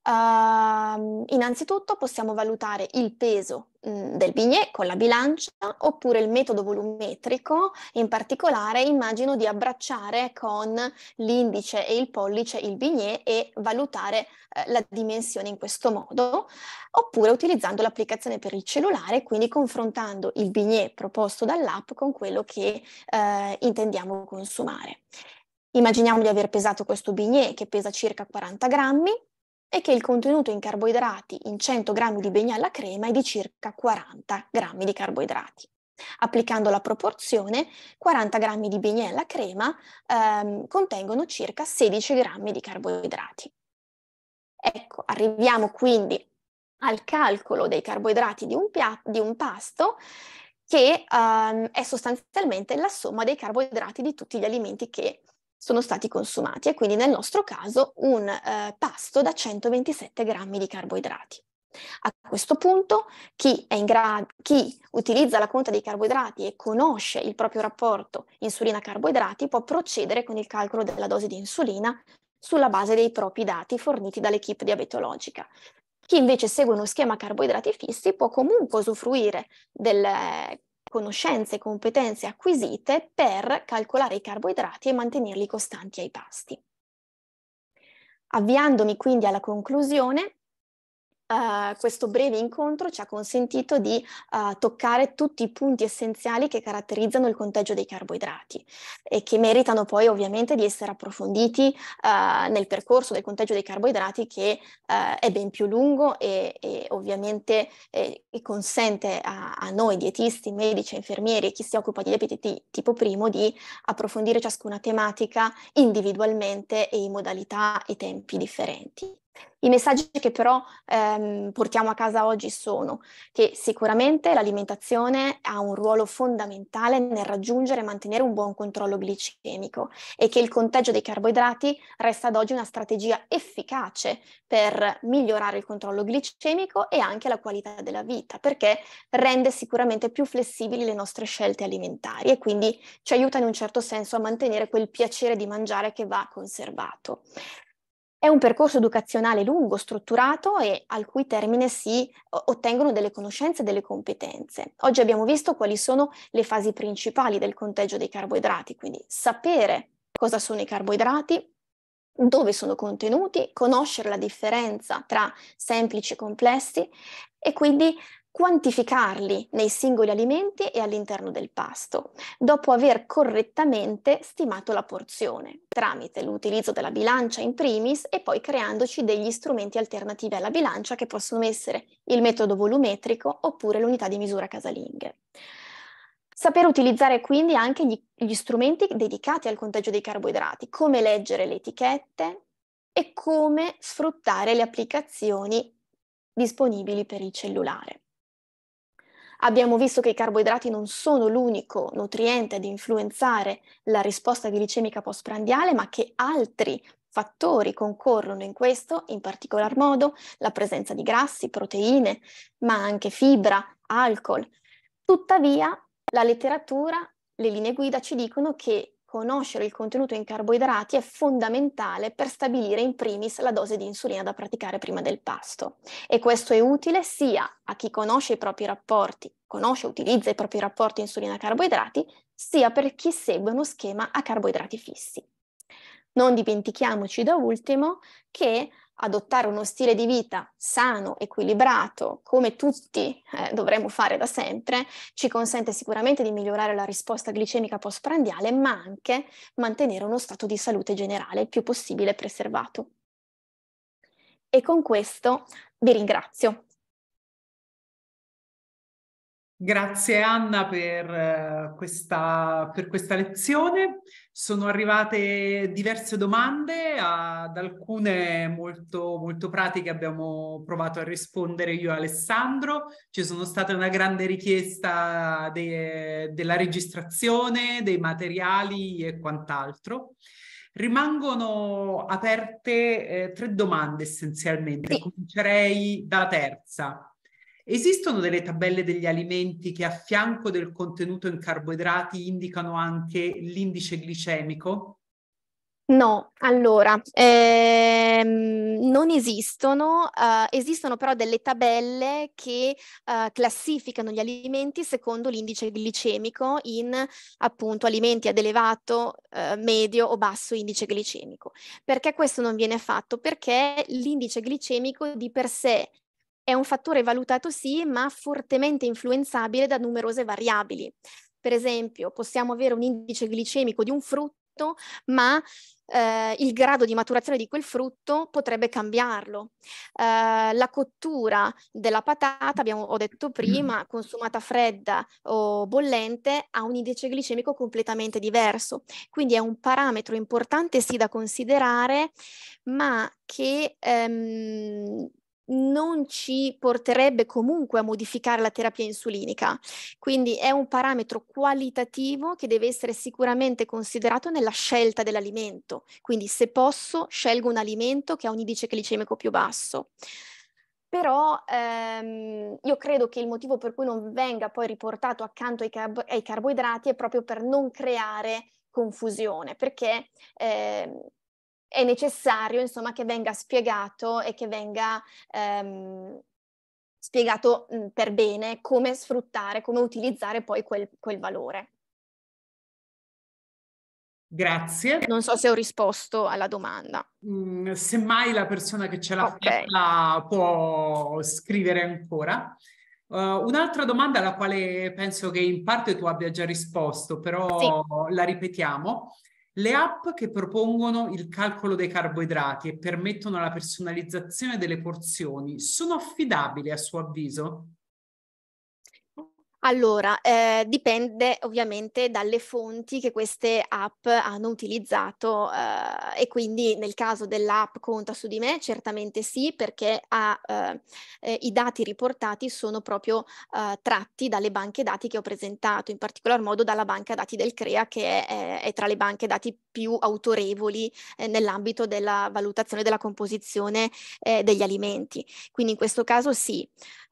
Uh, innanzitutto possiamo valutare il peso mh, mm, del bignè con la bilancia oppure il metodo volumetrico, in particolare immagino di abbracciare con l'indice e il pollice il bignè e valutare eh, la dimensione in questo modo, oppure utilizzando l'applicazione per il cellulare, quindi confrontando il bignè proposto dall'app con quello che eh, intendiamo consumare. Immaginiamo di aver pesato questo bignè che pesa circa 40 grammi, e che il contenuto in carboidrati in 100 g di beignet alla crema è di circa 40 g di carboidrati. Applicando la proporzione, 40 g di beignet alla crema ehm, contengono circa 16 g di carboidrati. Ecco, arriviamo quindi al calcolo dei carboidrati di un, pia- di un pasto che um, è sostanzialmente la somma dei carboidrati di tutti gli alimenti che sono stati consumati e quindi nel nostro caso un eh, pasto da 127 grammi di carboidrati. A questo punto chi, gra- chi, utilizza la conta dei carboidrati e conosce il proprio rapporto insulina-carboidrati può procedere con il calcolo della dose di insulina sulla base dei propri dati forniti dall'equipe diabetologica. Chi invece segue uno schema carboidrati fissi può comunque usufruire del conoscenze e competenze acquisite per calcolare i carboidrati e mantenerli costanti ai pasti. Avviandomi quindi alla conclusione, uh, questo breve incontro ci ha consentito di uh, toccare tutti i punti essenziali che caratterizzano il conteggio dei carboidrati e che meritano poi ovviamente di essere approfonditi uh, nel percorso del conteggio dei carboidrati che è ben più lungo e, e ovviamente eh, consente a, a, noi dietisti, medici, infermieri e chi si occupa di diabete tipo primo di approfondire ciascuna tematica individualmente e in modalità e tempi differenti. I messaggi che però ehm, portiamo a casa oggi sono che sicuramente l'alimentazione ha un ruolo fondamentale nel raggiungere e mantenere un buon controllo glicemico e che il conteggio dei carboidrati resta ad oggi una strategia efficace per migliorare il controllo glicemico e anche la qualità della vita, perché rende sicuramente più flessibili le nostre scelte alimentari e quindi ci aiuta in un certo senso a mantenere quel piacere di mangiare che va conservato. È un percorso educazionale lungo, strutturato e al cui termine si ottengono delle conoscenze e delle competenze. Oggi abbiamo visto quali sono le fasi principali del conteggio dei carboidrati, quindi sapere cosa sono i carboidrati, dove sono contenuti, conoscere la differenza tra semplici e complessi e quindi quantificarli nei singoli alimenti e all'interno del pasto, dopo aver correttamente stimato la porzione, tramite l'utilizzo della bilancia in primis e poi creandoci degli strumenti alternativi alla bilancia che possono essere il metodo volumetrico oppure l'unità di misura casalinghe. Saper utilizzare quindi anche gli, gli strumenti dedicati al conteggio dei carboidrati, come leggere le etichette e come sfruttare le applicazioni disponibili per il cellulare. Abbiamo visto che i carboidrati non sono l'unico nutriente ad influenzare la risposta glicemica postprandiale, ma che altri fattori concorrono in questo, in particolar modo la presenza di grassi, proteine, ma anche fibra, alcol. Tuttavia, la letteratura, le linee guida ci dicono che conoscere il contenuto in carboidrati è fondamentale per stabilire in primis la dose di insulina da praticare prima del pasto e questo è utile sia a chi conosce i propri rapporti, conosce e utilizza i propri rapporti insulina-carboidrati, sia per chi segue uno schema a carboidrati fissi. Non dimentichiamoci da ultimo che adottare uno stile di vita sano, equilibrato, come tutti eh, dovremmo fare da sempre, ci consente sicuramente di migliorare la risposta glicemica postprandiale, ma anche mantenere uno stato di salute generale il più possibile preservato. E con questo vi ringrazio. Grazie Anna per eh, questa, per questa lezione sono arrivate diverse domande, ad alcune molto, molto pratiche abbiamo provato a rispondere io e Alessandro, ci sono state una grande richiesta de- della registrazione, dei materiali e quant'altro. Rimangono aperte eh, tre domande essenzialmente, sì. comincerei dalla terza. Esistono delle tabelle degli alimenti che a fianco del contenuto in carboidrati indicano anche l'indice glicemico? No, allora, ehm, non esistono, eh, esistono però delle tabelle che eh, classificano gli alimenti secondo l'indice glicemico in appunto alimenti ad elevato, eh, medio o basso indice glicemico. Perché questo non viene fatto? Perché l'indice glicemico di per sé è un fattore valutato sì, ma fortemente influenzabile da numerose variabili. Per esempio, possiamo avere un indice glicemico di un frutto, ma eh, il grado di maturazione di quel frutto potrebbe cambiarlo. Eh, la cottura della patata, abbiamo ho detto prima, consumata fredda o bollente, ha un indice glicemico completamente diverso. Quindi è un parametro importante sì da considerare, ma che ehm, non ci porterebbe comunque a modificare la terapia insulinica. Quindi è un parametro qualitativo che deve essere sicuramente considerato nella scelta dell'alimento. Quindi se posso scelgo un alimento che ha un indice glicemico più basso. Però ehm, io credo che il motivo per cui non venga poi riportato accanto ai, carbo- ai carboidrati è proprio per non creare confusione, perché eh, è necessario insomma che venga spiegato e che venga ehm, spiegato mhmm, per bene come sfruttare, come utilizzare poi quel, quel valore. Grazie. Non so se ho risposto alla domanda. Mm, semmai la persona che ce l'ha okay. fatta può scrivere ancora. Uh, un'altra domanda alla quale penso che in parte tu abbia già risposto, però sì. la ripetiamo. Le app che propongono il calcolo dei carboidrati e permettono la personalizzazione delle porzioni sono affidabili a suo avviso? Allora, eh, dipende ovviamente dalle fonti che queste app hanno utilizzato eh, e quindi nel caso dell'app Conta su di me certamente sì perché ha, eh, eh i dati riportati sono proprio eh, tratti dalle banche dati che ho presentato, in particolar modo dalla banca dati del CREA che è, è tra le banche dati più autorevoli eh, nell'ambito della valutazione della composizione degli alimenti. Quindi in questo caso sì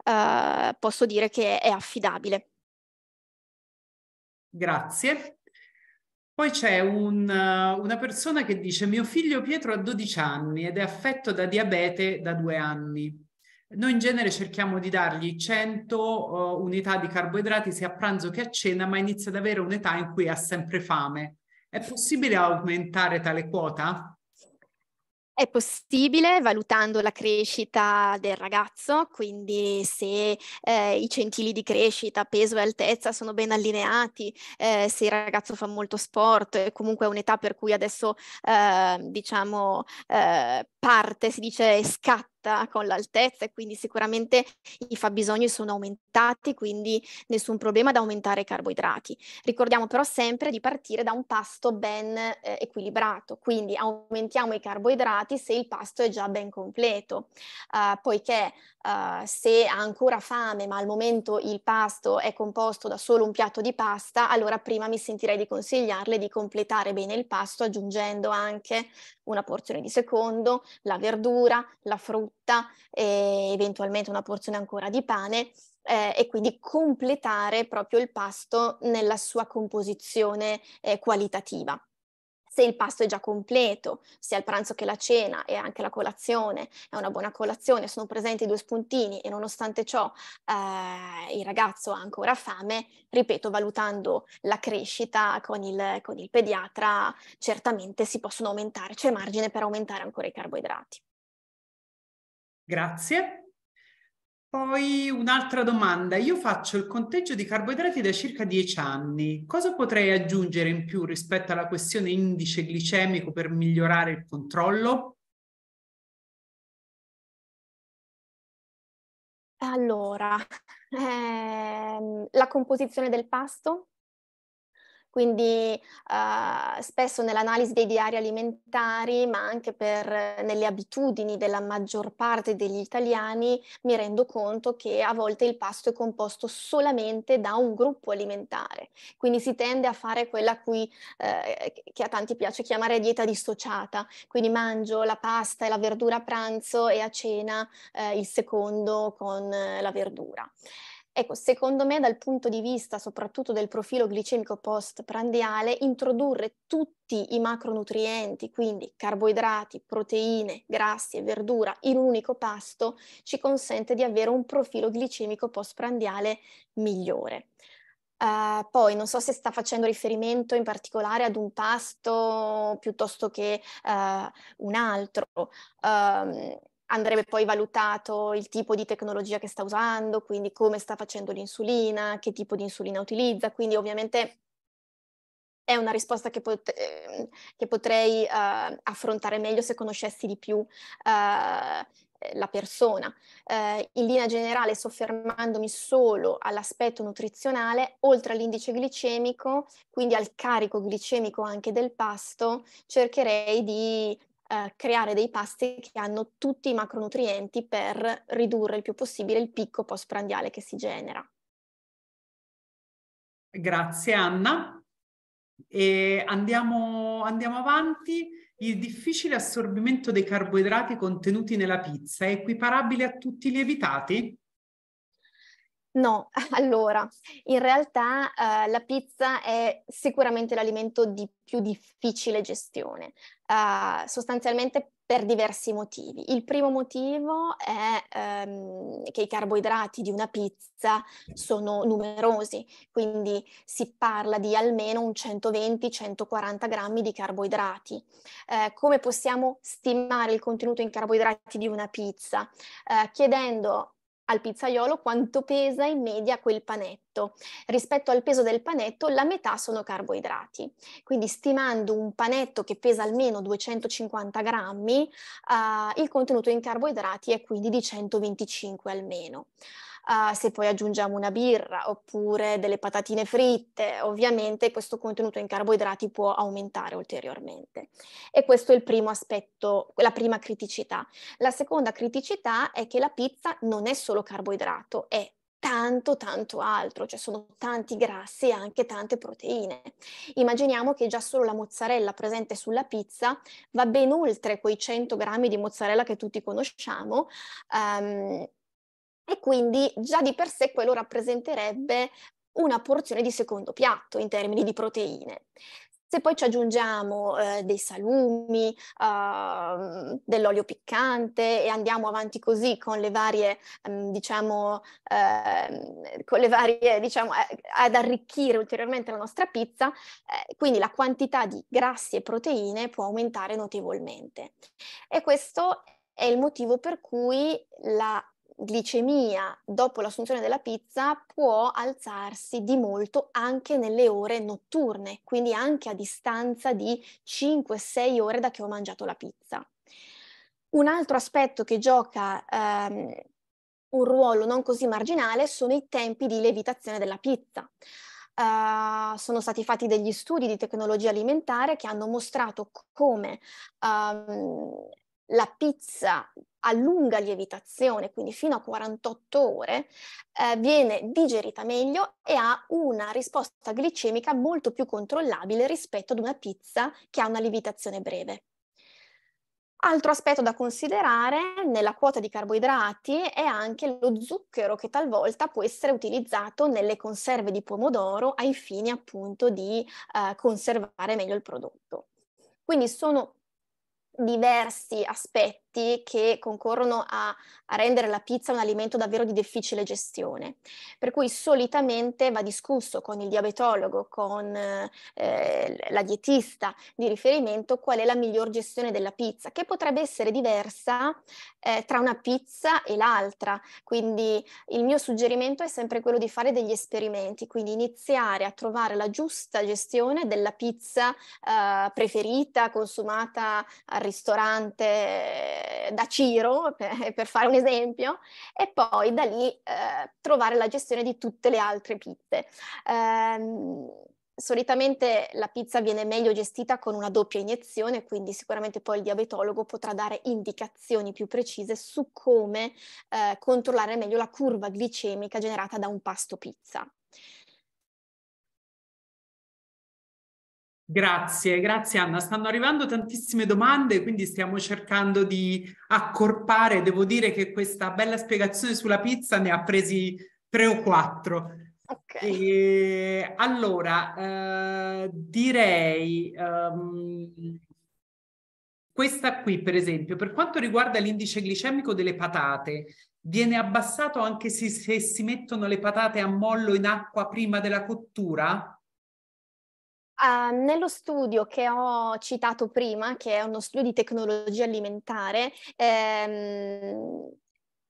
eh, posso dire che è affidabile. Grazie. Poi c'è un, eh, una persona che dice mio figlio Pietro ha 12 anni ed è affetto da diabete da due anni. Noi in genere cerchiamo di dargli 100 uh, eh, unità di carboidrati sia a pranzo che a cena, ma inizia ad avere un'età in cui ha sempre fame. È possibile aumentare tale quota? È possibile valutando la crescita del ragazzo, quindi se eh, i centili di crescita, peso e altezza sono ben allineati, eh, se il ragazzo fa molto sport, è comunque è un'età per cui adesso ehm, diciamo, eh, diciamo parte, si dice scatta crescita con l'altezza e quindi sicuramente i fabbisogni sono aumentati, quindi nessun problema ad aumentare i carboidrati. Ricordiamo però sempre di partire da un pasto ben eh, equilibrato, quindi aumentiamo i carboidrati se il pasto è già ben completo, uh, poiché uh, se ha ancora fame ma al momento il pasto è composto da solo un piatto di pasta, allora prima mi sentirei di consigliarle di completare bene il pasto aggiungendo anche una porzione di secondo, la verdura, la frutta, e eventualmente una porzione ancora di pane eh, e quindi completare proprio il pasto nella sua composizione eh, qualitativa se il pasto è già completo, sia il pranzo che la cena e anche la colazione è una buona colazione, sono presenti due spuntini e nonostante ciò eh, il ragazzo ha ancora fame, ripeto, valutando la crescita con il, con il pediatra, certamente si possono aumentare, c'è margine per aumentare ancora i carboidrati. Grazie. Poi un'altra domanda. Io faccio il conteggio di carboidrati da circa 10 anni. Cosa potrei aggiungere in più rispetto alla questione indice glicemico per migliorare il controllo? Allora, ehm, la composizione del pasto, quindi eh, spesso nell'analisi dei diari alimentari, ma anche per, eh, nelle abitudini della maggior parte degli italiani, mi rendo conto che a volte il pasto è composto solamente da un gruppo alimentare. Quindi si tende a fare quella cui, eh, che a tanti piace chiamare dieta dissociata. Quindi mangio la pasta e la verdura a pranzo e a cena eh, il secondo con eh, la verdura. Ecco, secondo me dal punto di vista soprattutto del profilo glicemico postprandiale, introdurre tutti i macronutrienti, quindi carboidrati, proteine, grassi e verdura in un unico pasto, ci consente di avere un profilo glicemico postprandiale migliore. Uh, poi non so se sta facendo riferimento in particolare ad un pasto piuttosto che uh, un altro. Uh, andrebbe poi valutato il tipo di tecnologia che sta usando, quindi come sta facendo l'insulina, che tipo di insulina utilizza, quindi ovviamente è una risposta che, pot- ehm, che potrei uh, affrontare meglio se conoscessi di più uh, la persona. Uh, in linea generale, soffermandomi solo all'aspetto nutrizionale, oltre all'indice glicemico, quindi al carico glicemico anche del pasto, cercherei di eh, creare dei pasti che hanno tutti i macronutrienti per ridurre il più possibile il picco postprandiale che si genera. Grazie Anna. E andiamo, andiamo avanti. Il difficile assorbimento dei carboidrati contenuti nella pizza è equiparabile a tutti i lievitati? No, allora, in realtà eh, la pizza è sicuramente l'alimento di più difficile gestione, uh, sostanzialmente per diversi motivi. Il primo motivo è um, che i carboidrati di una pizza sono numerosi, quindi si parla di almeno un 120-140 grammi di carboidrati. Uh, come possiamo stimare il contenuto in carboidrati di una pizza? Uh, chiedendo al pizzaiolo quanto pesa in media quel panetto. Rispetto al peso del panetto, la metà sono carboidrati. Quindi stimando un panetto che pesa almeno 250 grammi, eh, il contenuto in carboidrati è quindi di 125 almeno uh, se poi aggiungiamo una birra oppure delle patatine fritte, ovviamente questo contenuto in carboidrati può aumentare ulteriormente. E questo è il primo aspetto, la prima criticità. La seconda criticità è che la pizza non è solo carboidrato, è tanto tanto altro, cioè sono tanti grassi e anche tante proteine. Immaginiamo che già solo la mozzarella presente sulla pizza va ben oltre quei 100 grammi di mozzarella che tutti conosciamo, um, e quindi già di per sé quello rappresenterebbe una porzione di secondo piatto in termini di proteine. Se poi ci aggiungiamo eh, dei salumi, eh, dell'olio piccante e andiamo avanti così con le varie, ehm, diciamo, eh, con le varie, diciamo, eh, ad arricchire ulteriormente la nostra pizza, eh, quindi la quantità di grassi e proteine può aumentare notevolmente. E questo è il motivo per cui la glicemia dopo l'assunzione della pizza può alzarsi di molto anche nelle ore notturne, quindi anche a distanza di 5-6 ore da che ho mangiato la pizza. Un altro aspetto che gioca ehm, un ruolo non così marginale sono i tempi di levitazione della pizza. Uh, sono stati fatti degli studi di tecnologia alimentare che hanno mostrato come um, la pizza a lunga lievitazione, quindi fino a 48 ore, eh, viene digerita meglio e ha una risposta glicemica molto più controllabile rispetto ad una pizza che ha una lievitazione breve. Altro aspetto da considerare nella quota di carboidrati è anche lo zucchero che talvolta può essere utilizzato nelle conserve di pomodoro ai fini appunto di eh, conservare meglio il prodotto. Quindi sono diversi aspetti costi che concorrono a, a, rendere la pizza un alimento davvero di difficile gestione. Per cui solitamente va discusso con il diabetologo, con eh, la dietista di riferimento qual è la miglior gestione della pizza, che potrebbe essere diversa eh, tra una pizza e l'altra. Quindi il mio suggerimento è sempre quello di fare degli esperimenti, quindi iniziare a trovare la giusta gestione della pizza eh, preferita, consumata al ristorante eh, da Ciro, per, eh, per, fare un esempio, e poi da lì eh, trovare la gestione di tutte le altre pizze. Ehm, solitamente la pizza viene meglio gestita con una doppia iniezione, quindi sicuramente poi il diabetologo potrà dare indicazioni più precise su come eh, controllare meglio la curva glicemica generata da un pasto pizza. Grazie, grazie Anna. Stanno arrivando tantissime domande, quindi stiamo cercando di accorpare. Devo dire che questa bella spiegazione sulla pizza ne ha presi tre o quattro. Ok. E, allora, eh, direi um, questa qui, per esempio, per quanto riguarda l'indice glicemico delle patate, viene abbassato anche se, se si mettono le patate a mollo in acqua prima della cottura? Uh, nello studio che ho citato prima, che è uno studio di tecnologia alimentare, ehm,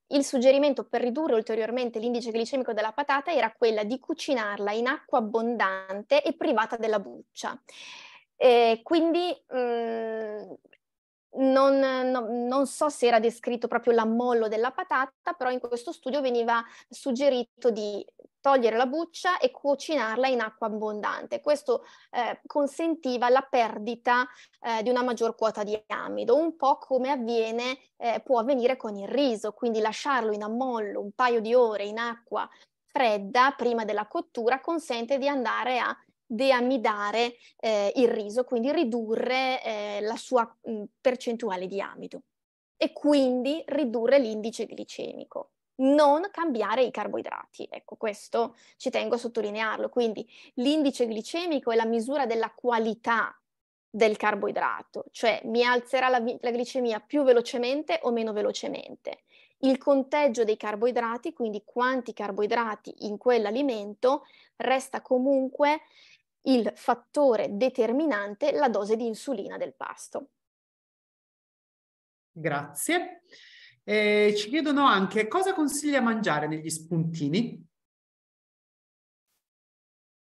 il suggerimento per ridurre ulteriormente l'indice glicemico della patata era quella di cucinarla in acqua abbondante e privata della buccia. Eh, quindi mh, mm, non, no, non, so se era descritto proprio l'ammollo della patata, però in questo studio veniva suggerito di togliere la buccia e cucinarla in acqua abbondante. Questo eh, consentiva la perdita eh, di una maggior quota di amido, un po' come avviene, eh, può avvenire con il riso, quindi lasciarlo in ammollo un paio di ore in acqua fredda prima della cottura consente di andare a deamidare eh, il riso, quindi ridurre eh, la sua mh, percentuale di amido e quindi ridurre l'indice glicemico non cambiare i carboidrati. Ecco, questo ci tengo a sottolinearlo. Quindi l'indice glicemico è la misura della qualità del carboidrato, cioè mi alzerà la, la, glicemia più velocemente o meno velocemente. Il conteggio dei carboidrati, quindi quanti carboidrati in quell'alimento, resta comunque il fattore determinante la dose di insulina del pasto. Grazie. E ci chiedono anche cosa consiglia mangiare negli spuntini?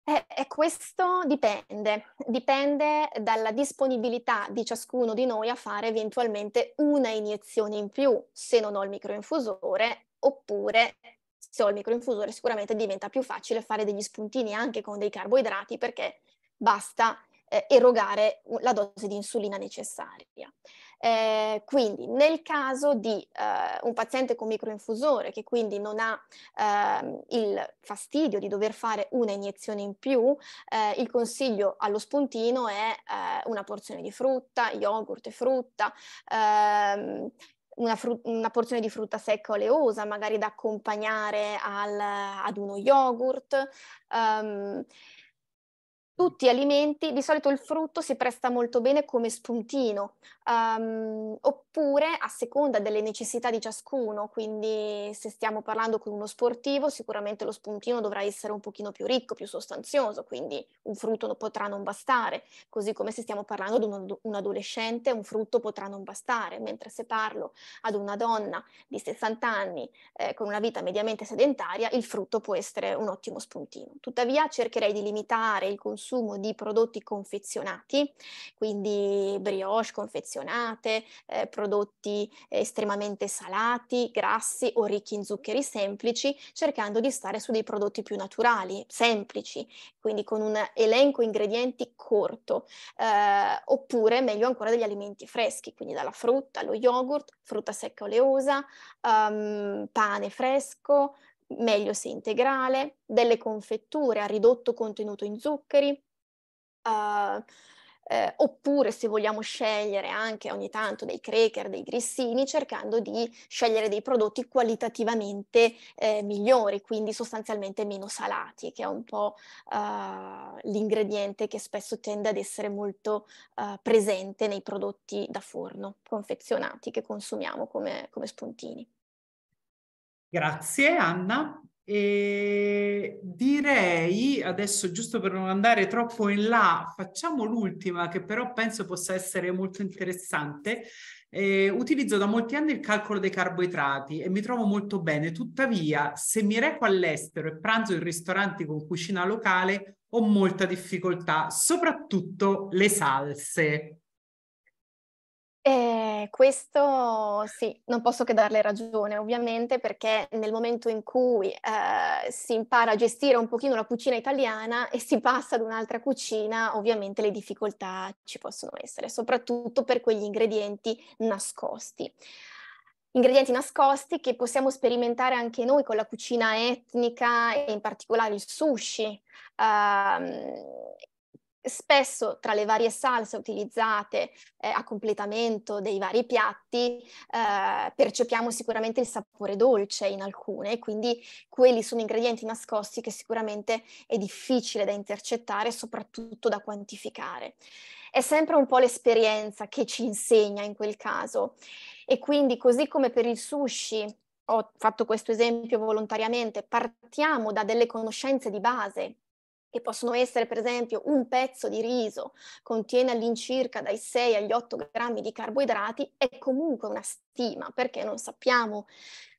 Eh, questo dipende, dipende dalla disponibilità di ciascuno di noi a fare eventualmente una iniezione in più se non ho il microinfusore, oppure se ho il microinfusore sicuramente diventa più facile fare degli spuntini anche con dei carboidrati perché basta eh, erogare la dose di insulina necessaria. Eh, quindi nel caso di eh, un paziente con microinfusore che quindi non ha eh, il fastidio di dover fare una iniezione in più, eh, il consiglio allo spuntino è eh, una porzione di frutta, yogurt e frutta, ehm, una, fru- una, porzione di frutta secca oleosa, magari da accompagnare al, ad uno yogurt. Um, tutti alimenti, di solito il frutto si presta molto bene come spuntino, um, oppure a seconda delle necessità di ciascuno, quindi se stiamo parlando con uno sportivo sicuramente lo spuntino dovrà essere un pochino più ricco, più sostanzioso, quindi un frutto potrà non bastare, così come se stiamo parlando ad un, un adolescente un frutto potrà non bastare, mentre se parlo ad una donna di 60 anni eh, con una vita mediamente sedentaria, il frutto può essere un ottimo spuntino. Tuttavia cercherei di limitare il consumo consumo di prodotti confezionati, quindi brioche confezionate, eh, prodotti estremamente salati, grassi o ricchi in zuccheri semplici, cercando di stare su dei prodotti più naturali, semplici, quindi con un elenco ingredienti corto, eh, oppure meglio ancora degli alimenti freschi, quindi dalla frutta allo yogurt, frutta secca oleosa, um, pane fresco, meglio se integrale, delle confetture a ridotto contenuto in zuccheri, uh, eh, oppure se vogliamo scegliere anche ogni tanto dei cracker, dei grissini, cercando di scegliere dei prodotti qualitativamente eh, migliori, quindi sostanzialmente meno salati, che è un po' eh, l'ingrediente che spesso tende ad essere molto eh, presente nei prodotti da forno confezionati che consumiamo come, come spuntini. Grazie Anna. E direi adesso, giusto per non andare troppo in là, facciamo l'ultima che però penso possa essere molto interessante. Eh, utilizzo da molti anni il calcolo dei carboidrati e mi trovo molto bene, tuttavia se mi reco all'estero e pranzo in ristoranti con cucina locale ho molta difficoltà, soprattutto le salse. Eh, questo sì, non posso che darle ragione, ovviamente, perché nel momento in cui eh, si impara a gestire un pochino la cucina italiana e si passa ad un'altra cucina, ovviamente le difficoltà ci possono essere, soprattutto per quegli ingredienti nascosti ingredienti nascosti che possiamo sperimentare anche noi con la cucina etnica e in particolare il sushi. Uh, spesso tra le varie salse utilizzate eh, a completamento dei vari piatti eh, percepiamo sicuramente il sapore dolce in alcune, quindi quelli sono ingredienti nascosti che sicuramente è difficile da intercettare e soprattutto da quantificare. È sempre un po' l'esperienza che ci insegna in quel caso e quindi così come per il sushi ho fatto questo esempio volontariamente, partiamo da delle conoscenze di base che possono essere per esempio un pezzo di riso contiene all'incirca dai 6 agli 8 grammi di carboidrati, è comunque una stima perché non sappiamo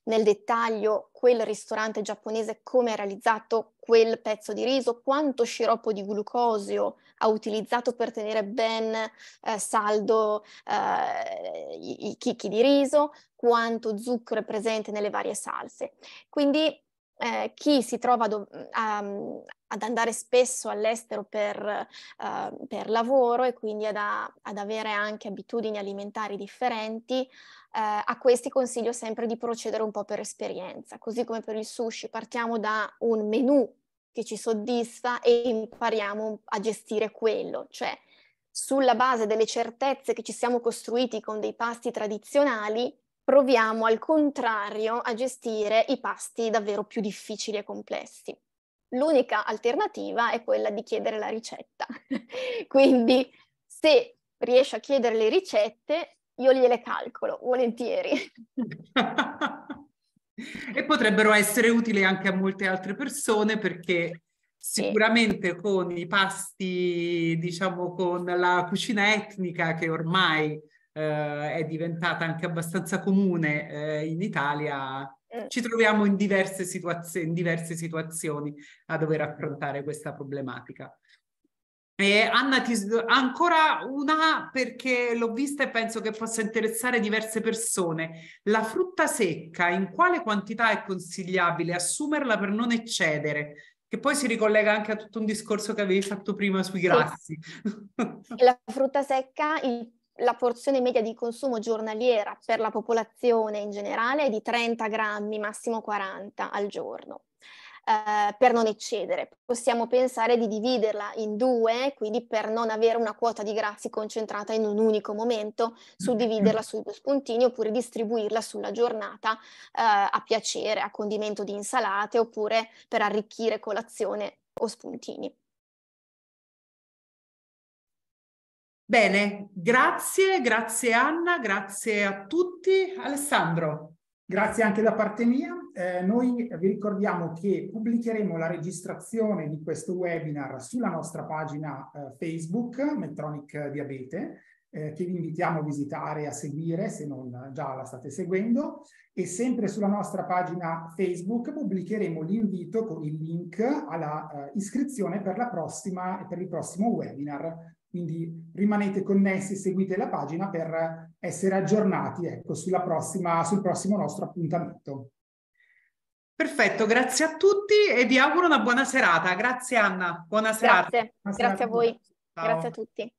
nel dettaglio quel ristorante giapponese come ha realizzato quel pezzo di riso, quanto sciroppo di glucosio ha utilizzato per tenere ben eh, saldo eh, i, i chicchi di riso, quanto zucchero è presente nelle varie salse. Quindi eh, chi si trova do- a, mm, mm, ad andare spesso all'estero per, uh, per lavoro e quindi ad, a- ad, avere anche abitudini alimentari differenti, uh, a questi consiglio sempre di procedere un po' per esperienza, così come per il sushi partiamo da un menù che ci soddisfa e impariamo a gestire quello, cioè sulla base delle certezze che ci siamo costruiti con dei pasti tradizionali, proviamo al contrario a gestire i pasti davvero più difficili e complessi. L'unica alternativa è quella di chiedere la ricetta. Quindi se riesce a chiedere le ricette, io gliele calcolo volentieri. e potrebbero essere utili anche a molte altre persone perché sicuramente sì. con i pasti, diciamo con la cucina etnica che ormai eh, è diventata anche abbastanza comune eh, in Italia, mm. ci troviamo in diverse, situazio- in diverse situazioni a dover affrontare questa problematica. E Anna, ti, ancora una perché l'ho vista e penso che possa interessare diverse persone. La frutta secca in quale quantità è consigliabile assumerla per non eccedere? Che poi si ricollega anche a tutto un discorso che avevi fatto prima sui grassi. La frutta secca, il la porzione media di consumo giornaliera per la popolazione in generale è di 30 grammi, massimo 40 al giorno. Eh, per non eccedere, possiamo pensare di dividerla in due, quindi per non avere una quota di grassi concentrata in un unico momento, suddividerla sui due spuntini oppure distribuirla sulla giornata eh, a piacere, a condimento di insalate oppure per arricchire colazione o spuntini. Bene, grazie, grazie Anna, grazie a tutti. Alessandro. Grazie anche da parte mia. Eh, noi vi ricordiamo che pubblicheremo la registrazione di questo webinar sulla nostra pagina eh, Facebook, Metronic Diabete, eh, che vi invitiamo a visitare e a seguire se non già la state seguendo. E sempre sulla nostra pagina Facebook pubblicheremo l'invito con il link all'iscrizione eh, per, per il prossimo webinar quindi rimanete connessi, seguite la pagina per essere aggiornati ecco, prossima, sul prossimo nostro appuntamento. Perfetto, grazie a tutti e vi auguro una buona serata. Grazie Anna, buona serata. Grazie, buona serata. grazie a voi, Ciao. grazie a tutti.